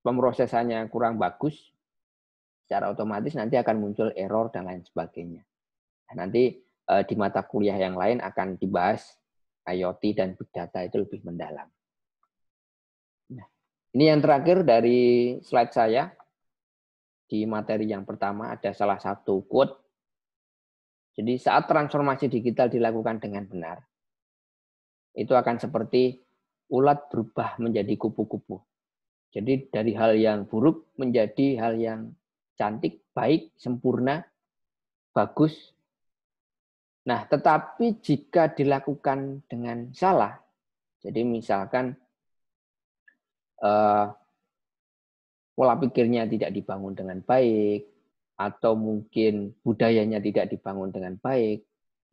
Speaker 1: pemrosesannya kurang bagus, secara otomatis nanti akan muncul error dan lain sebagainya. Nah, nanti Eh, di mata kuliah yang lain akan dibahas IoT dan big data itu lebih mendalam. Nah, ini yang terakhir dari slide saya. Di materi yang pertama ada salah satu quote. Jadi saat transformasi digital dilakukan dengan benar, itu akan seperti ulat berubah menjadi kupu-kupu. Jadi dari hal yang buruk menjadi hal yang cantik, baik, sempurna, bagus, Nah, tetapi jika dilakukan dengan salah, jadi misalkan eh, pola pikirnya tidak dibangun dengan baik, atau mungkin budayanya tidak dibangun dengan baik,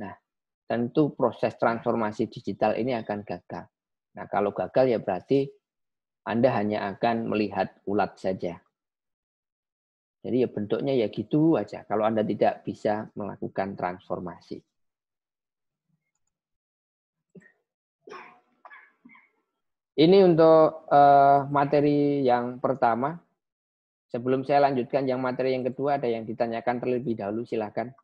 Speaker 1: nah tentu proses transformasi digital ini akan gagal. Nah, kalau gagal ya berarti Anda hanya akan melihat ulat saja. Jadi ya bentuknya ya gitu aja kalau Anda tidak bisa melakukan transformasi. Ini untuk uh, materi yang pertama. Sebelum saya lanjutkan yang materi yang kedua, ada yang ditanyakan terlebih dahulu, Silakan.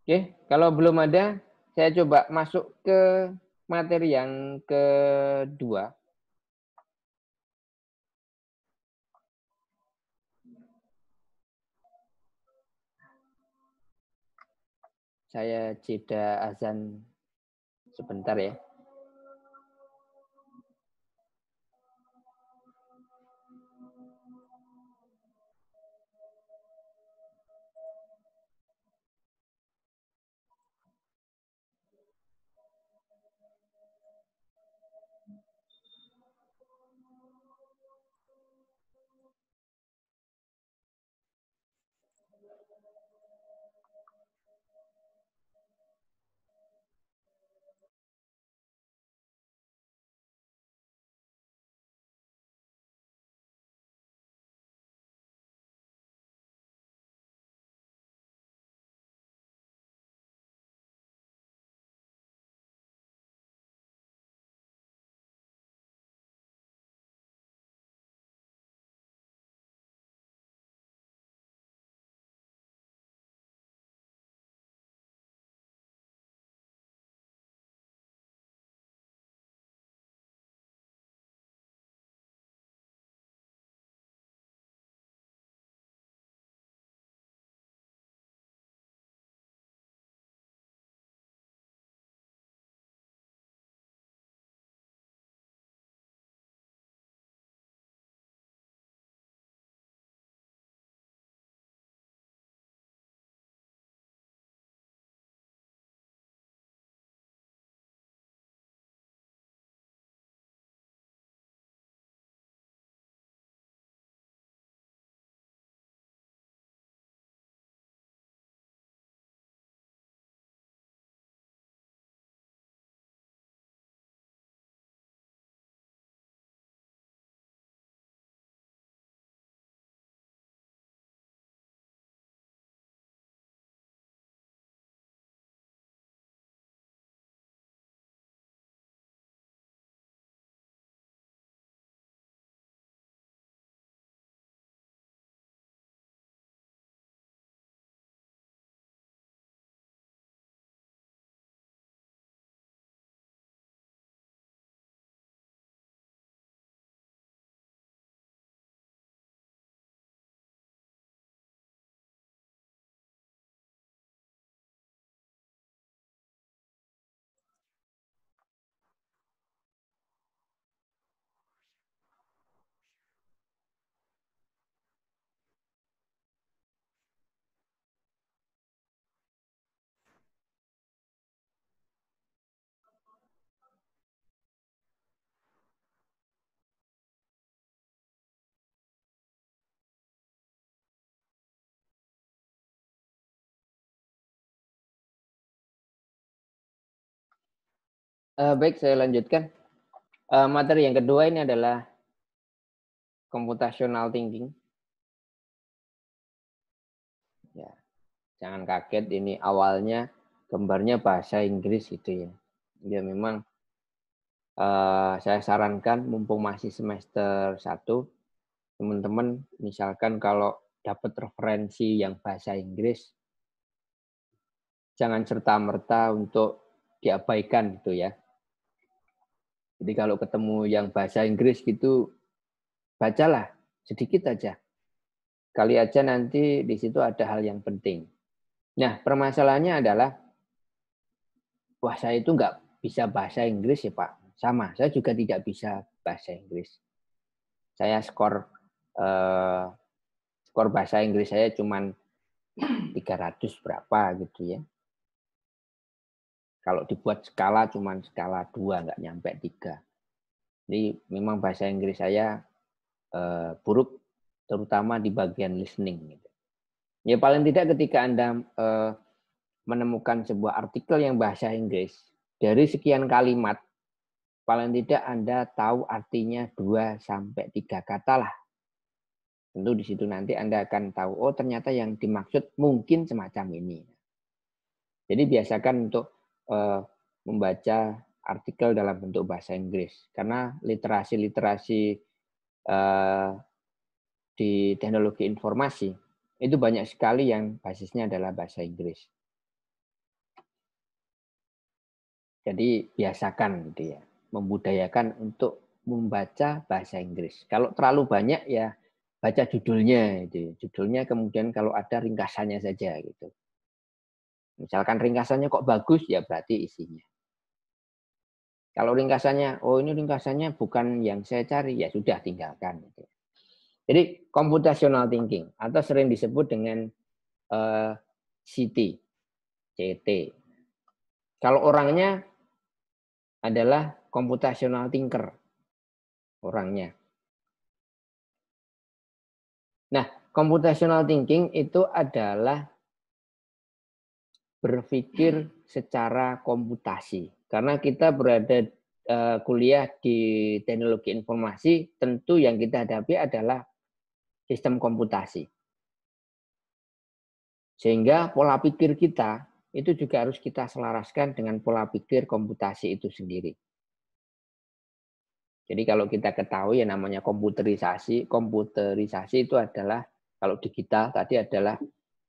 Speaker 1: Oke, kalau belum ada, saya coba masuk ke materi yang kedua. Saya jeda azan sebentar ya. Uh, baik, saya lanjutkan. Uh, materi yang kedua ini adalah computational thinking. Ya, jangan kaget ini awalnya gambarnya bahasa Inggris gitu ya. Ya memang uh, saya sarankan mumpung masih semester 1, teman-teman misalkan kalau dapat referensi yang bahasa Inggris, jangan serta-merta untuk diabaikan gitu ya jadi kalau ketemu yang bahasa Inggris gitu, bacalah sedikit aja. Kali aja nanti di situ ada hal yang penting. Nah, permasalahannya adalah, wah saya itu nggak bisa bahasa Inggris ya Pak. Sama, saya juga tidak bisa bahasa Inggris. Saya skor eh, skor bahasa Inggris saya cuman 300 berapa gitu ya. Kalau dibuat skala cuma skala dua nggak nyampe tiga. Jadi memang bahasa Inggris saya uh, buruk terutama di bagian listening. Gitu. Ya paling tidak ketika Anda uh, menemukan sebuah artikel yang bahasa Inggris dari sekian kalimat paling tidak Anda tahu artinya dua sampai tiga kata lah. Tentu di situ nanti Anda akan tahu, oh ternyata yang dimaksud mungkin semacam ini. Jadi biasakan untuk uh, membaca artikel dalam bentuk bahasa Inggris karena literasi-literasi uh, di teknologi informasi itu banyak sekali yang basisnya adalah bahasa Inggris. Jadi biasakan gitu ya, membudayakan untuk membaca bahasa Inggris. Kalau terlalu banyak ya baca judulnya gitu. Judulnya kemudian kalau ada ringkasannya saja gitu. Misalkan ringkasannya kok bagus, ya berarti isinya. Kalau ringkasannya, oh ini ringkasannya bukan yang saya cari, ya sudah tinggalkan. Jadi computational thinking atau sering disebut dengan uh, eh, CT, CT. Kalau orangnya adalah computational thinker, orangnya. Nah, computational thinking itu adalah berpikir secara komputasi. Karena kita berada eh, kuliah di teknologi informasi, tentu yang kita hadapi adalah sistem komputasi. Sehingga pola pikir kita itu juga harus kita selaraskan dengan pola pikir komputasi itu sendiri. Jadi kalau kita ketahui yang namanya komputerisasi, komputerisasi itu adalah kalau digital tadi adalah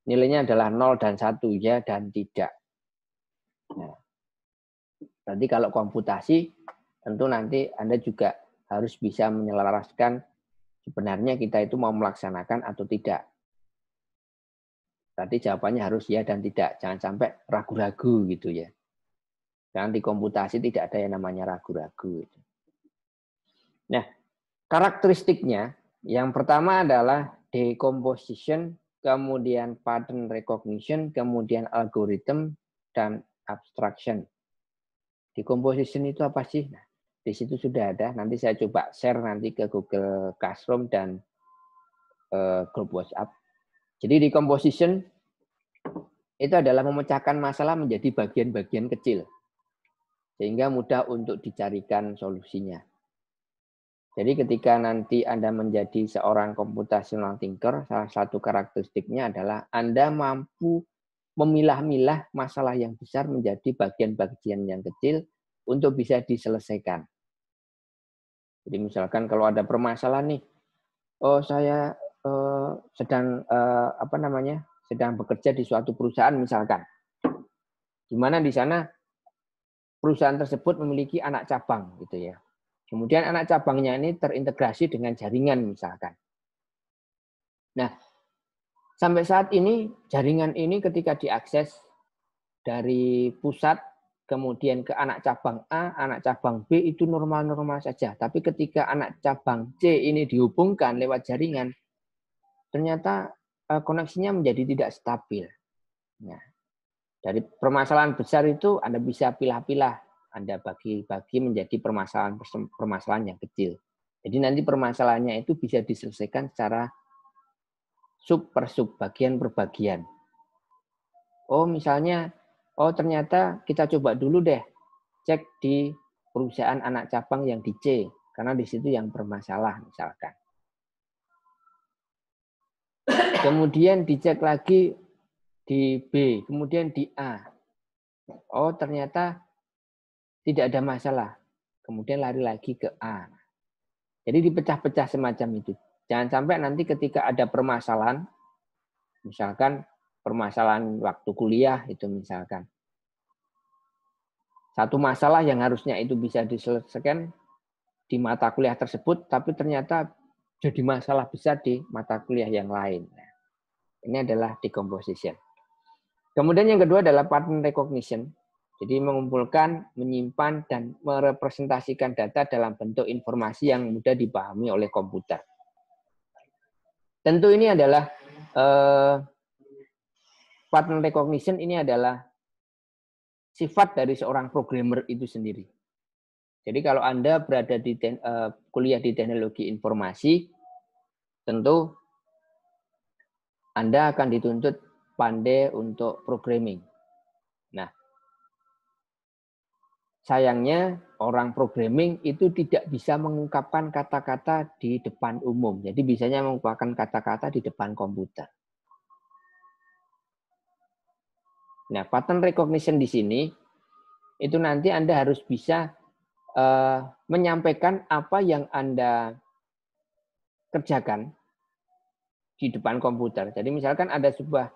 Speaker 1: nilainya adalah 0 dan 1 ya dan tidak. nanti ya. kalau komputasi tentu nanti Anda juga harus bisa menyelaraskan sebenarnya kita itu mau melaksanakan atau tidak. Berarti jawabannya harus ya dan tidak. Jangan sampai ragu-ragu gitu ya. Jangan di komputasi tidak ada yang namanya ragu-ragu. Nah, karakteristiknya yang pertama adalah decomposition kemudian pattern recognition, kemudian algorithm, dan abstraction. composition itu apa sih? Nah, di situ sudah ada. Nanti saya coba share nanti ke Google Classroom dan uh, grup WhatsApp. Jadi di composition itu adalah memecahkan masalah menjadi bagian-bagian kecil. Sehingga mudah untuk dicarikan solusinya. Jadi ketika nanti Anda menjadi seorang computational thinker, salah satu karakteristiknya adalah Anda mampu memilah-milah masalah yang besar menjadi bagian-bagian yang kecil untuk bisa diselesaikan. Jadi misalkan kalau ada permasalahan nih, oh saya eh, sedang eh, apa namanya sedang bekerja di suatu perusahaan misalkan, di mana di sana perusahaan tersebut memiliki anak cabang gitu ya Kemudian anak cabangnya ini terintegrasi dengan jaringan misalkan. Nah, sampai saat ini jaringan ini ketika diakses dari pusat kemudian ke anak cabang A, anak cabang B itu normal-normal saja. Tapi ketika anak cabang C ini dihubungkan lewat jaringan, ternyata e, koneksinya menjadi tidak stabil. Nah, dari permasalahan besar itu Anda bisa pilih-pilih. Anda bagi-bagi menjadi permasalahan-permasalahan yang kecil. Jadi nanti permasalahannya itu bisa diselesaikan secara sub per sub, bagian per bagian. Oh, misalnya, oh ternyata kita coba dulu deh cek di perusahaan anak cabang yang di C, karena di situ yang bermasalah misalkan. Kemudian dicek lagi di B, kemudian di A. Oh, ternyata tidak ada masalah. Kemudian lari lagi ke A. Jadi dipecah-pecah semacam itu. Jangan sampai nanti ketika ada permasalahan, misalkan permasalahan waktu kuliah itu misalkan. Satu masalah yang harusnya itu bisa diselesaikan di mata kuliah tersebut, tapi ternyata jadi masalah besar di mata kuliah yang lain. Nah, ini adalah decomposition. Kemudian yang kedua adalah pattern recognition. Jadi mengumpulkan, menyimpan, dan merepresentasikan data dalam bentuk informasi yang mudah dipahami oleh komputer. Tentu ini adalah eh, pattern recognition ini adalah sifat dari seorang programmer itu sendiri. Jadi kalau Anda berada di ten, eh, kuliah di teknologi informasi, tentu Anda akan dituntut pandai untuk programming sayangnya orang programming itu tidak bisa mengungkapkan kata-kata di depan umum. Jadi bisanya mengungkapkan kata-kata di depan komputer. Nah, pattern recognition di sini itu nanti Anda harus bisa uh, menyampaikan apa yang Anda kerjakan di depan komputer. Jadi misalkan ada sebuah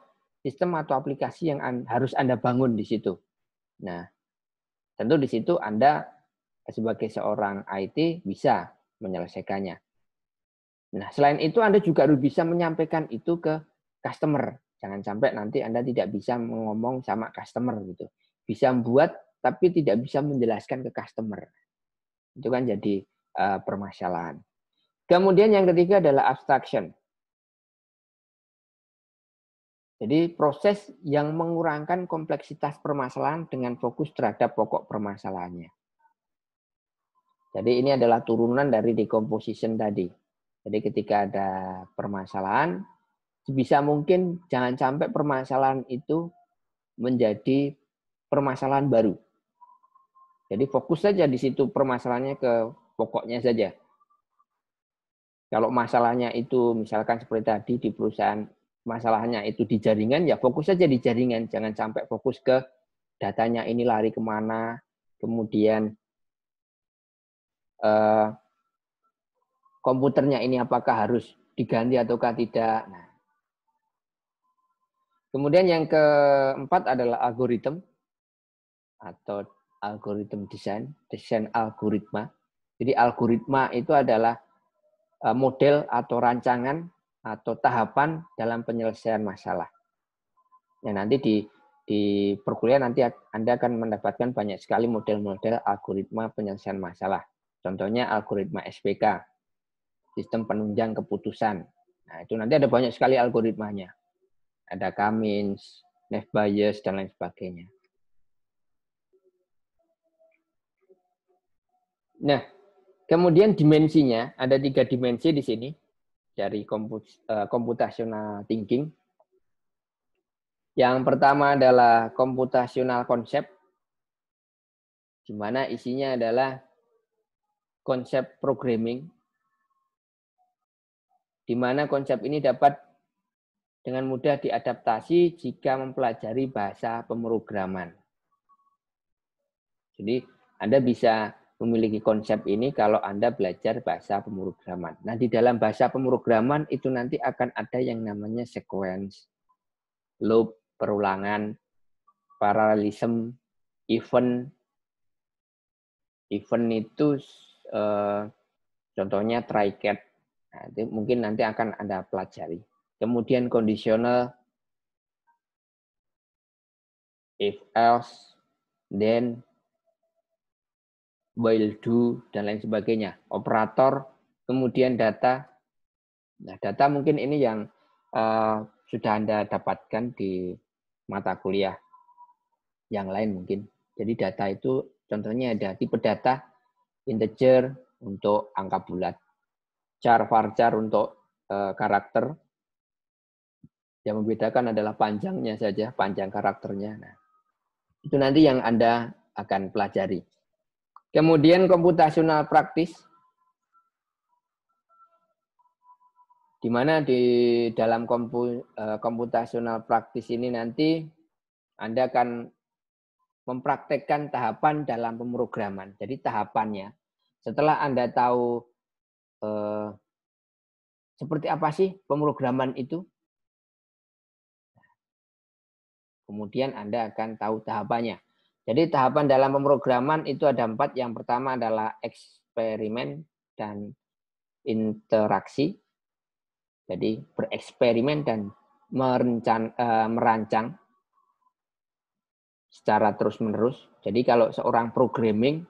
Speaker 1: sistem atau aplikasi yang harus Anda bangun di situ. Nah, Tentu di situ Anda sebagai seorang IT bisa menyelesaikannya. Nah, selain itu Anda juga harus bisa menyampaikan itu ke customer. Jangan sampai nanti Anda tidak bisa mengomong sama customer gitu. Bisa membuat tapi tidak bisa menjelaskan ke customer. Itu kan jadi uh, permasalahan. Kemudian yang ketiga adalah abstraction. Jadi proses yang mengurangkan kompleksitas permasalahan dengan fokus terhadap pokok permasalahannya. Jadi ini adalah turunan dari decomposition tadi. Jadi ketika ada permasalahan, sebisa mungkin jangan sampai permasalahan itu menjadi permasalahan baru. Jadi fokus saja di situ permasalahannya ke pokoknya saja. Kalau masalahnya itu misalkan seperti tadi di perusahaan masalahnya itu di jaringan, ya fokus saja di jaringan. Jangan sampai fokus ke datanya ini lari kemana, kemudian eh, komputernya ini apakah harus diganti ataukah tidak. Nah. Kemudian yang keempat adalah algoritma atau algoritma desain, desain algoritma. Jadi algoritma itu adalah eh, model atau rancangan atau tahapan dalam penyelesaian masalah. Ya, nanti di di perkuliahan nanti Anda akan mendapatkan banyak sekali model-model algoritma penyelesaian masalah. Contohnya algoritma SPK, sistem penunjang keputusan. Nah, itu nanti ada banyak sekali algoritmanya. Ada Kamins, Nef Bias, dan lain sebagainya. Nah, kemudian dimensinya, ada tiga dimensi di sini dari eh, computational thinking. Yang pertama adalah computational concept, di mana isinya adalah konsep programming, di mana konsep ini dapat dengan mudah diadaptasi jika mempelajari bahasa pemrograman. Jadi Anda bisa memiliki konsep ini kalau Anda belajar bahasa pemrograman. Nah, di dalam bahasa pemrograman itu nanti akan ada yang namanya sequence, loop, perulangan, paralelism, event. Event itu eh, contohnya try catch. Nah, mungkin nanti akan Anda pelajari. Kemudian conditional if else then while do, dan lain sebagainya. Operator, kemudian data. Nah, data mungkin ini yang uh, sudah Anda dapatkan di mata kuliah yang lain mungkin. Jadi data itu contohnya ada tipe data integer untuk angka bulat, char varchar untuk uh, karakter. Yang membedakan adalah panjangnya saja, panjang karakternya. Nah, itu nanti yang Anda akan pelajari. Kemudian komputasional praktis, di mana di dalam eh, komputasional praktis ini nanti Anda akan mempraktekkan tahapan dalam pemrograman. Jadi tahapannya. Setelah Anda tahu eh, seperti apa sih pemrograman itu, kemudian Anda akan tahu tahapannya. Jadi tahapan dalam pemrograman itu ada empat. Yang pertama adalah eksperimen dan interaksi. Jadi bereksperimen dan merencan, e, merancang secara terus-menerus. Jadi kalau seorang programming,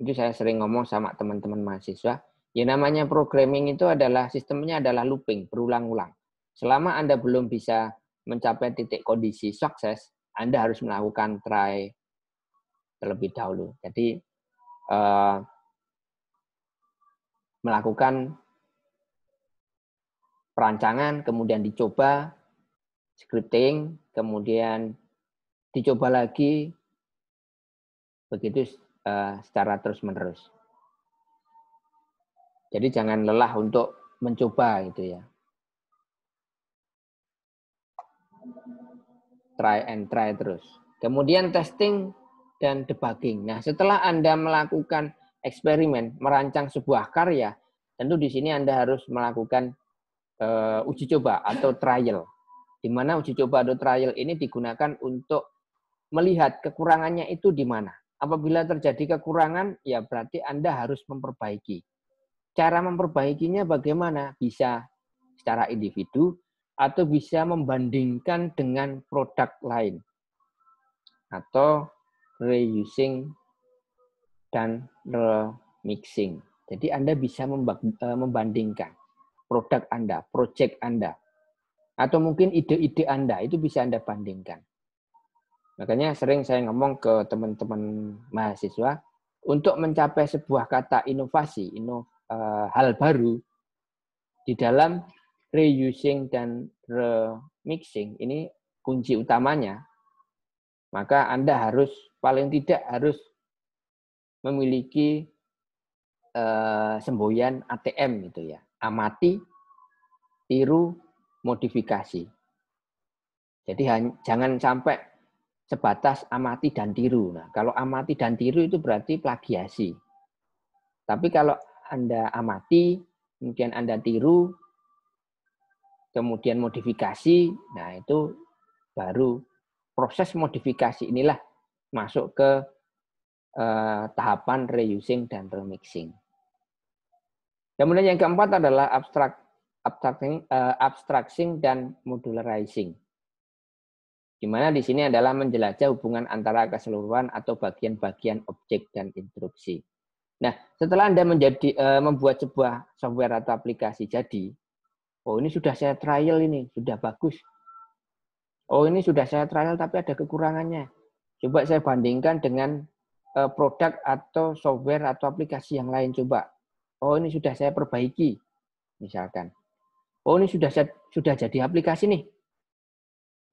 Speaker 1: itu saya sering ngomong sama teman-teman mahasiswa, ya namanya programming itu adalah sistemnya adalah looping, berulang-ulang. Selama Anda belum bisa mencapai titik kondisi sukses, Anda harus melakukan try terlebih dahulu. Jadi eh, melakukan perancangan, kemudian dicoba scripting, kemudian dicoba lagi begitu eh, secara terus-menerus. Jadi jangan lelah untuk mencoba gitu ya. Try and try terus. Kemudian testing dan debugging. Nah, setelah Anda melakukan eksperimen, merancang sebuah karya, tentu di sini Anda harus melakukan uh, uji coba atau trial. Di mana uji coba atau trial ini digunakan untuk melihat kekurangannya itu di mana. Apabila terjadi kekurangan, ya berarti Anda harus memperbaiki. Cara memperbaikinya bagaimana? Bisa secara individu atau bisa membandingkan dengan produk lain. Atau reusing, dan remixing. Jadi Anda bisa e, membandingkan produk Anda, project Anda, atau mungkin ide-ide Anda itu bisa Anda bandingkan. Makanya sering saya ngomong ke teman-teman mahasiswa, untuk mencapai sebuah kata inovasi, inov, e, hal baru, di dalam reusing dan remixing, ini kunci utamanya, maka Anda harus paling tidak harus memiliki eh, semboyan ATM gitu ya. Amati, tiru, modifikasi. Jadi jangan sampai sebatas amati dan tiru. Nah, kalau amati dan tiru itu berarti plagiasi. Tapi kalau Anda amati, kemudian Anda tiru, kemudian modifikasi, nah itu baru proses modifikasi inilah masuk ke eh, tahapan reusing dan remixing. Kemudian yang keempat adalah abstract, abstracting, eh, abstracting dan modularizing. Di mana di sini adalah menjelajah hubungan antara keseluruhan atau bagian-bagian objek dan instruksi. Nah, setelah Anda menjadi eh, membuat sebuah software atau aplikasi jadi, oh ini sudah saya trial ini, sudah bagus, Oh ini sudah saya trial tapi ada kekurangannya. Coba saya bandingkan dengan eh, produk atau software atau aplikasi yang lain coba. Oh ini sudah saya perbaiki, misalkan. Oh ini sudah sudah jadi aplikasi nih.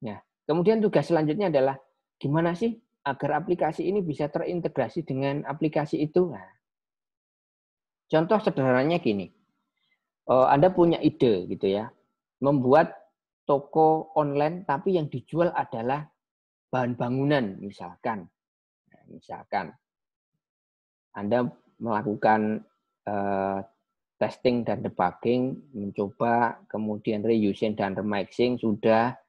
Speaker 1: Nah, kemudian tugas selanjutnya adalah gimana sih agar aplikasi ini bisa terintegrasi dengan aplikasi itu. Nah, contoh sederhananya gini, eh, Anda punya ide gitu ya, membuat toko online tapi yang dijual adalah bahan bangunan misalkan. Nah, misalkan Anda melakukan uh, testing dan debugging, mencoba, kemudian reusing dan remixing sudah,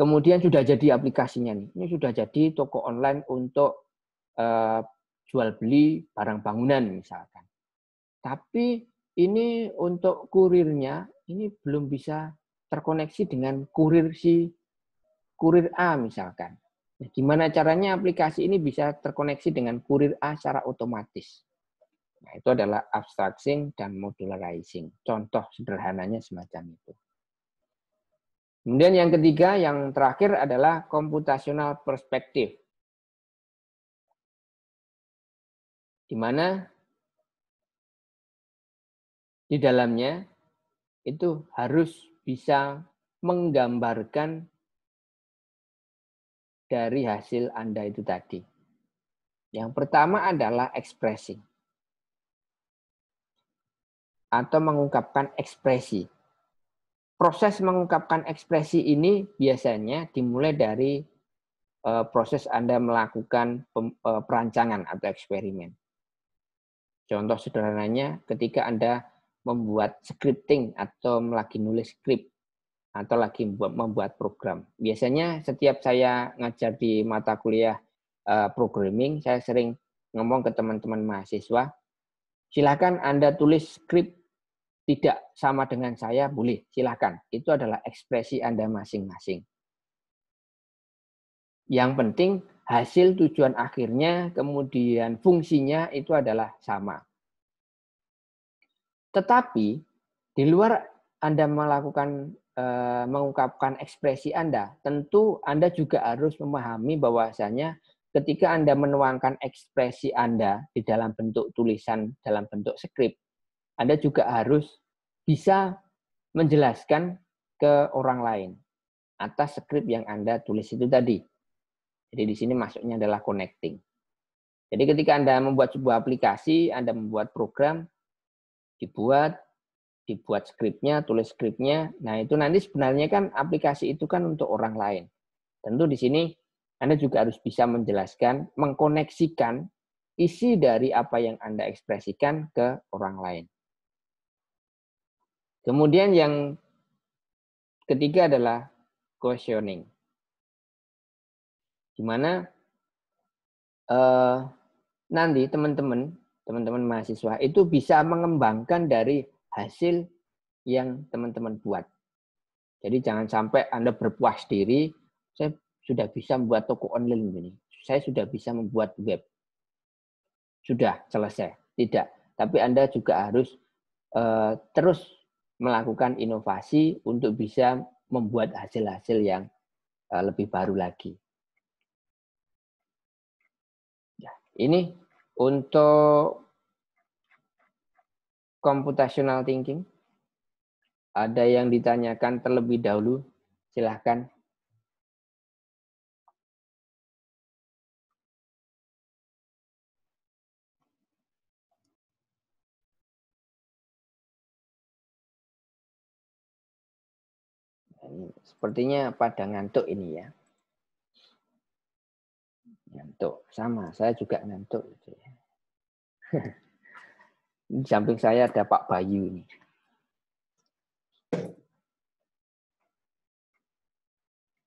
Speaker 1: kemudian sudah jadi aplikasinya nih. Ini sudah jadi toko online untuk uh, jual beli barang bangunan misalkan. Tapi ini untuk kurirnya ini belum bisa terkoneksi dengan kurir si kurir A misalkan. Nah, gimana caranya aplikasi ini bisa terkoneksi dengan kurir A secara otomatis? Nah, itu adalah abstraction dan modularizing. Contoh sederhananya semacam itu. Kemudian yang ketiga, yang terakhir adalah computational perspektif. Di mana di dalamnya itu harus bisa menggambarkan dari hasil Anda itu tadi. Yang pertama adalah ekspresi. Atau mengungkapkan ekspresi. Proses mengungkapkan ekspresi ini biasanya dimulai dari e, proses Anda melakukan e, perancangan atau eksperimen. Contoh sederhananya ketika Anda membuat scripting atau lagi nulis skrip atau lagi membuat program. Biasanya setiap saya ngajar di mata kuliah eh, programming, saya sering ngomong ke teman-teman mahasiswa, silakan Anda tulis skrip tidak sama dengan saya, boleh, silakan. Itu adalah ekspresi Anda masing-masing. Yang penting hasil tujuan akhirnya, kemudian fungsinya itu adalah sama. Tetapi di luar Anda melakukan Eh, mengungkapkan ekspresi Anda, tentu Anda juga harus memahami bahwasanya ketika Anda menuangkan ekspresi Anda di dalam bentuk tulisan, dalam bentuk skrip, Anda juga harus bisa menjelaskan ke orang lain atas skrip yang Anda tulis itu tadi. Jadi di sini masuknya adalah connecting. Jadi ketika Anda membuat sebuah aplikasi, Anda membuat program, dibuat, dibuat skripnya, tulis skripnya. Nah, itu nanti sebenarnya kan aplikasi itu kan untuk orang lain. Tentu di sini Anda juga harus bisa menjelaskan, mengkoneksikan isi dari apa yang Anda ekspresikan ke orang lain. Kemudian yang ketiga adalah questioning. Di mana eh, nanti teman-teman, teman-teman mahasiswa itu bisa mengembangkan dari hasil yang teman-teman buat. Jadi jangan sampai Anda berpuas diri, saya sudah bisa membuat toko online ini. Saya sudah bisa membuat web. Sudah selesai. Tidak. Tapi Anda juga harus uh, terus melakukan inovasi untuk bisa membuat hasil-hasil yang uh, lebih baru lagi. Ya, ini untuk computational thinking? Ada yang ditanyakan terlebih dahulu? Silahkan. Sepertinya pada ngantuk ini ya. Ngantuk, sama. Saya juga ngantuk. Di samping saya ada Pak Bayu ini.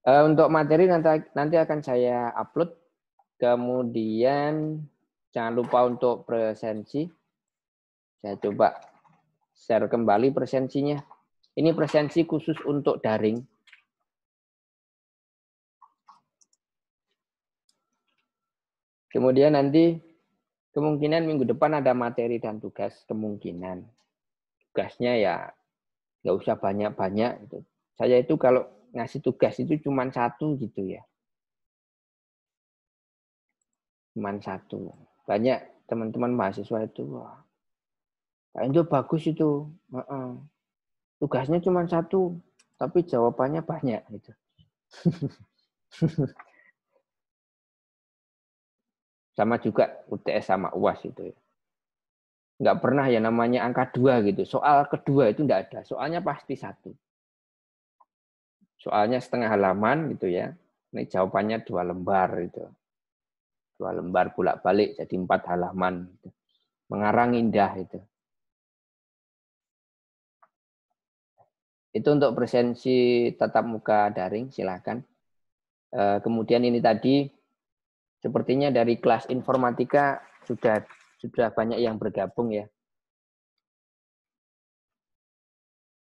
Speaker 1: Eh, untuk materi nanti, akan saya upload. Kemudian jangan lupa untuk presensi. Saya coba share kembali presensinya. Ini presensi khusus untuk daring. Kemudian nanti Kemungkinan minggu depan ada materi dan tugas, kemungkinan. Tugasnya ya nggak usah banyak-banyak. Gitu. Saya itu kalau ngasih tugas itu cuma satu gitu ya. Cuma satu. Banyak teman-teman mahasiswa itu, wah, itu bagus itu. Uh Tugasnya cuma satu, tapi jawabannya banyak gitu. Sama juga UTS sama UAS itu ya. Nggak pernah ya namanya angka dua gitu. Soal kedua itu nggak ada. Soalnya pasti satu. Soalnya setengah halaman gitu ya. Ini jawabannya dua lembar gitu. Dua lembar bolak-balik jadi empat halaman. Gitu. Mengarang indah itu. Itu untuk presensi tatap muka daring, silahkan eh, Kemudian ini tadi Sepertinya dari kelas informatika sudah sudah banyak yang bergabung ya.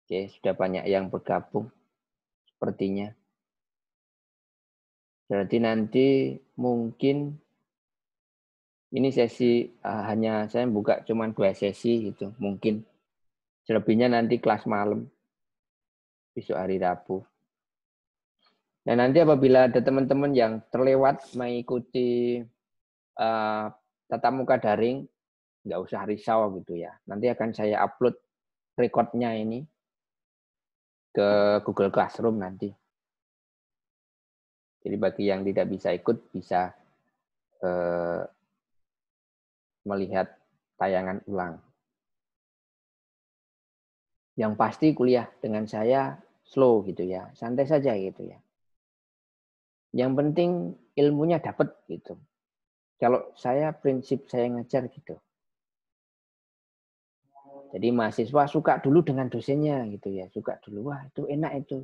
Speaker 1: Oke, sudah banyak yang bergabung sepertinya. Berarti nanti mungkin ini sesi uh, hanya saya buka cuma dua sesi gitu mungkin. Selebihnya nanti kelas malam besok hari Rabu. Dan nah, nanti apabila ada teman-teman yang terlewat mengikuti uh, tatap muka daring, nggak usah risau gitu ya. Nanti akan saya upload recordnya ini ke Google Classroom nanti. Jadi bagi yang tidak bisa ikut bisa uh, melihat tayangan ulang. Yang pasti kuliah dengan saya slow gitu ya, santai saja gitu ya. Yang penting ilmunya dapat gitu. Kalau saya prinsip saya ngajar gitu. Jadi mahasiswa suka dulu dengan dosennya gitu ya, suka dulu wah itu enak itu.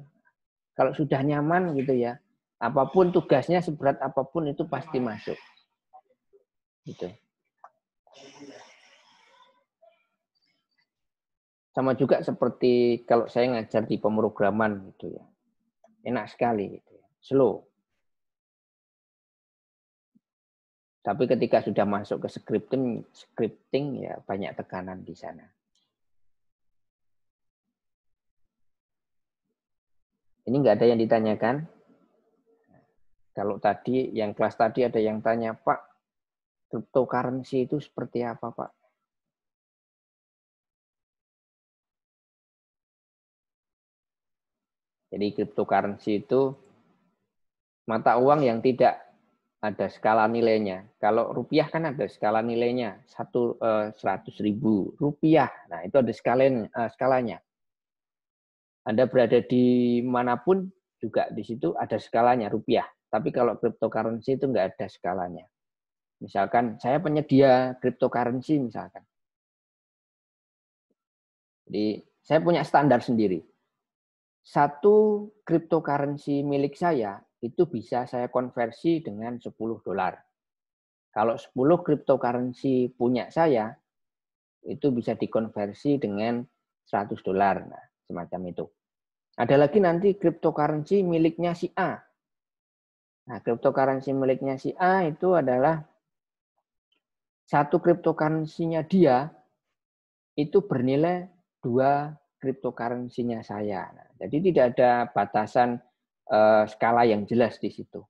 Speaker 1: Kalau sudah nyaman gitu ya, apapun tugasnya seberat apapun itu pasti masuk. Gitu. Sama juga seperti kalau saya ngajar di pemrograman gitu ya. Enak sekali gitu ya. Slow. Tapi ketika sudah masuk ke scripting, scripting ya banyak tekanan di sana. Ini enggak ada yang ditanyakan. Kalau tadi yang kelas tadi ada yang tanya, Pak, cryptocurrency itu seperti apa, Pak? Jadi cryptocurrency itu mata uang yang tidak ada skala nilainya. Kalau rupiah kan ada skala nilainya, satu eh, seratus ribu rupiah. Nah itu ada skalen, uh, skalanya. Anda berada di manapun juga di situ ada skalanya rupiah. Tapi kalau cryptocurrency itu enggak ada skalanya. Misalkan saya penyedia cryptocurrency misalkan. Jadi saya punya standar sendiri. Satu cryptocurrency milik saya itu bisa saya konversi dengan 10 dolar. Kalau 10 cryptocurrency punya saya, itu bisa dikonversi dengan 100 dolar, nah, semacam itu. Ada lagi nanti cryptocurrency miliknya si A. Nah, cryptocurrency miliknya si A itu adalah satu cryptocurrency-nya dia itu bernilai dua cryptocurrency-nya saya. Nah, jadi tidak ada batasan Eh, skala yang jelas di situ.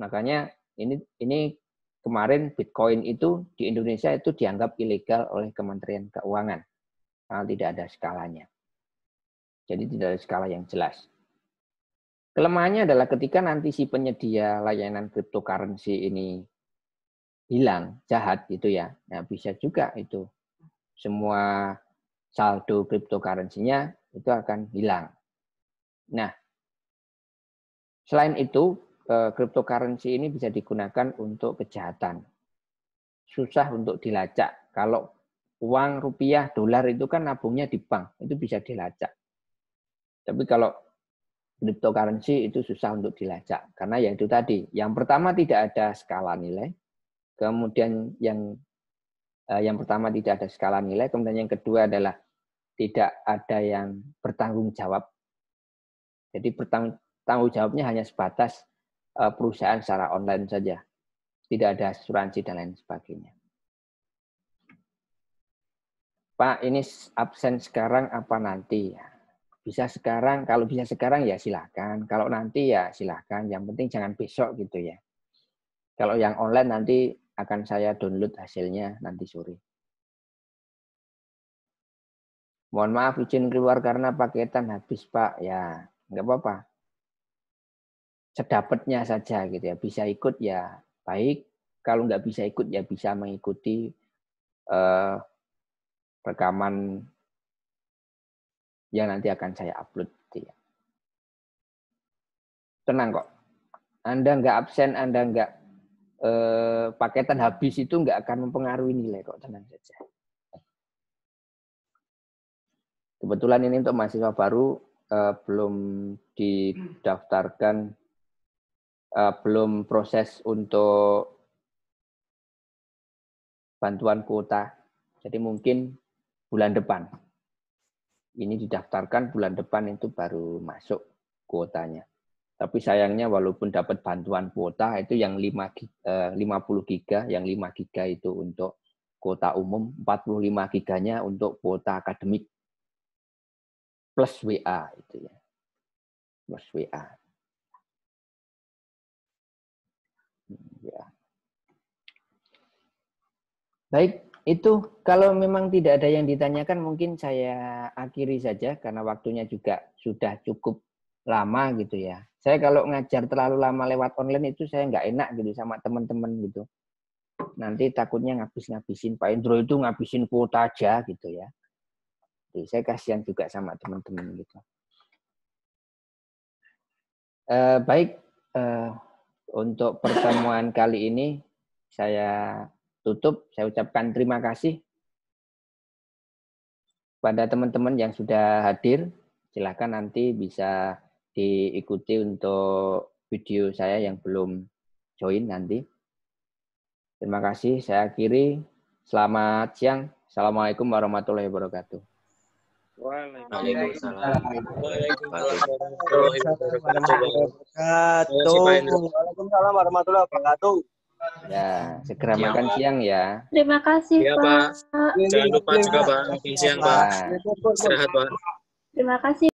Speaker 1: Makanya ini ini kemarin Bitcoin itu di Indonesia itu dianggap ilegal oleh Kementerian Keuangan karena ah, tidak ada skalanya. Jadi tidak ada skala yang jelas. Kelemahannya adalah ketika nanti si penyedia layanan cryptocurrency ini hilang, jahat gitu ya. Nah, bisa juga itu semua saldo cryptocurrency-nya itu akan hilang. Nah, Selain itu, eh, cryptocurrency ini bisa digunakan untuk kejahatan. Susah untuk dilacak. Kalau uang rupiah, dolar itu kan nabungnya di bank, itu bisa dilacak. Tapi kalau cryptocurrency itu susah untuk dilacak karena ya itu tadi. Yang pertama tidak ada skala nilai. Kemudian yang eh, yang pertama tidak ada skala nilai, kemudian yang kedua adalah tidak ada yang bertanggung jawab. Jadi bertanggung tanggung jawabnya hanya sebatas eh, perusahaan secara online saja. Tidak ada asuransi dan lain sebagainya. Pak, ini absen sekarang apa nanti? Bisa sekarang, kalau bisa sekarang ya silakan. Kalau nanti ya silakan. Yang penting jangan besok gitu ya. Kalau yang online nanti akan saya download hasilnya nanti sore. Mohon maaf izin keluar karena paketan habis Pak. Ya, enggak apa-apa sedapatnya saja gitu ya bisa ikut ya baik kalau nggak bisa ikut ya bisa mengikuti uh, rekaman yang nanti akan saya upload gitu ya. tenang kok anda nggak absen anda nggak uh, paketan habis itu nggak akan mempengaruhi nilai kok tenang saja kebetulan ini untuk mahasiswa baru uh, belum didaftarkan uh, belum proses untuk bantuan kuota. Jadi mungkin bulan depan. Ini didaftarkan bulan depan itu baru masuk kuotanya. Tapi sayangnya walaupun dapat bantuan kuota itu yang 5 50 eh, giga, yang 5 giga itu untuk kuota umum, 45 giganya untuk kuota akademik plus WA itu ya. Plus WA. Baik, itu kalau memang tidak ada yang ditanyakan mungkin saya akhiri saja karena waktunya juga sudah cukup lama gitu ya. Saya kalau ngajar terlalu lama lewat online itu saya nggak enak gitu sama teman-teman gitu. Nanti takutnya ngabis-ngabisin Pak Indro itu ngabisin kuota aja gitu ya. Jadi saya kasihan juga sama teman-teman gitu. Eh, baik, eh, untuk pertemuan kali ini saya tutup, saya ucapkan terima kasih kepada teman-teman yang sudah hadir. Silakan nanti bisa diikuti untuk video saya yang belum join nanti. Terima kasih, saya akhiri. Selamat siang. Assalamualaikum warahmatullahi wabarakatuh. Waalaikumsalam. Waalaikumsalam warahmatullahi wabarakatuh. Ya, segera ya, makan Pak. siang ya. Terima kasih, ya, Pak. Pak. Jangan lupa juga, Pak. Makan siang, Pak. Istirahat, Pak. Terima kasih.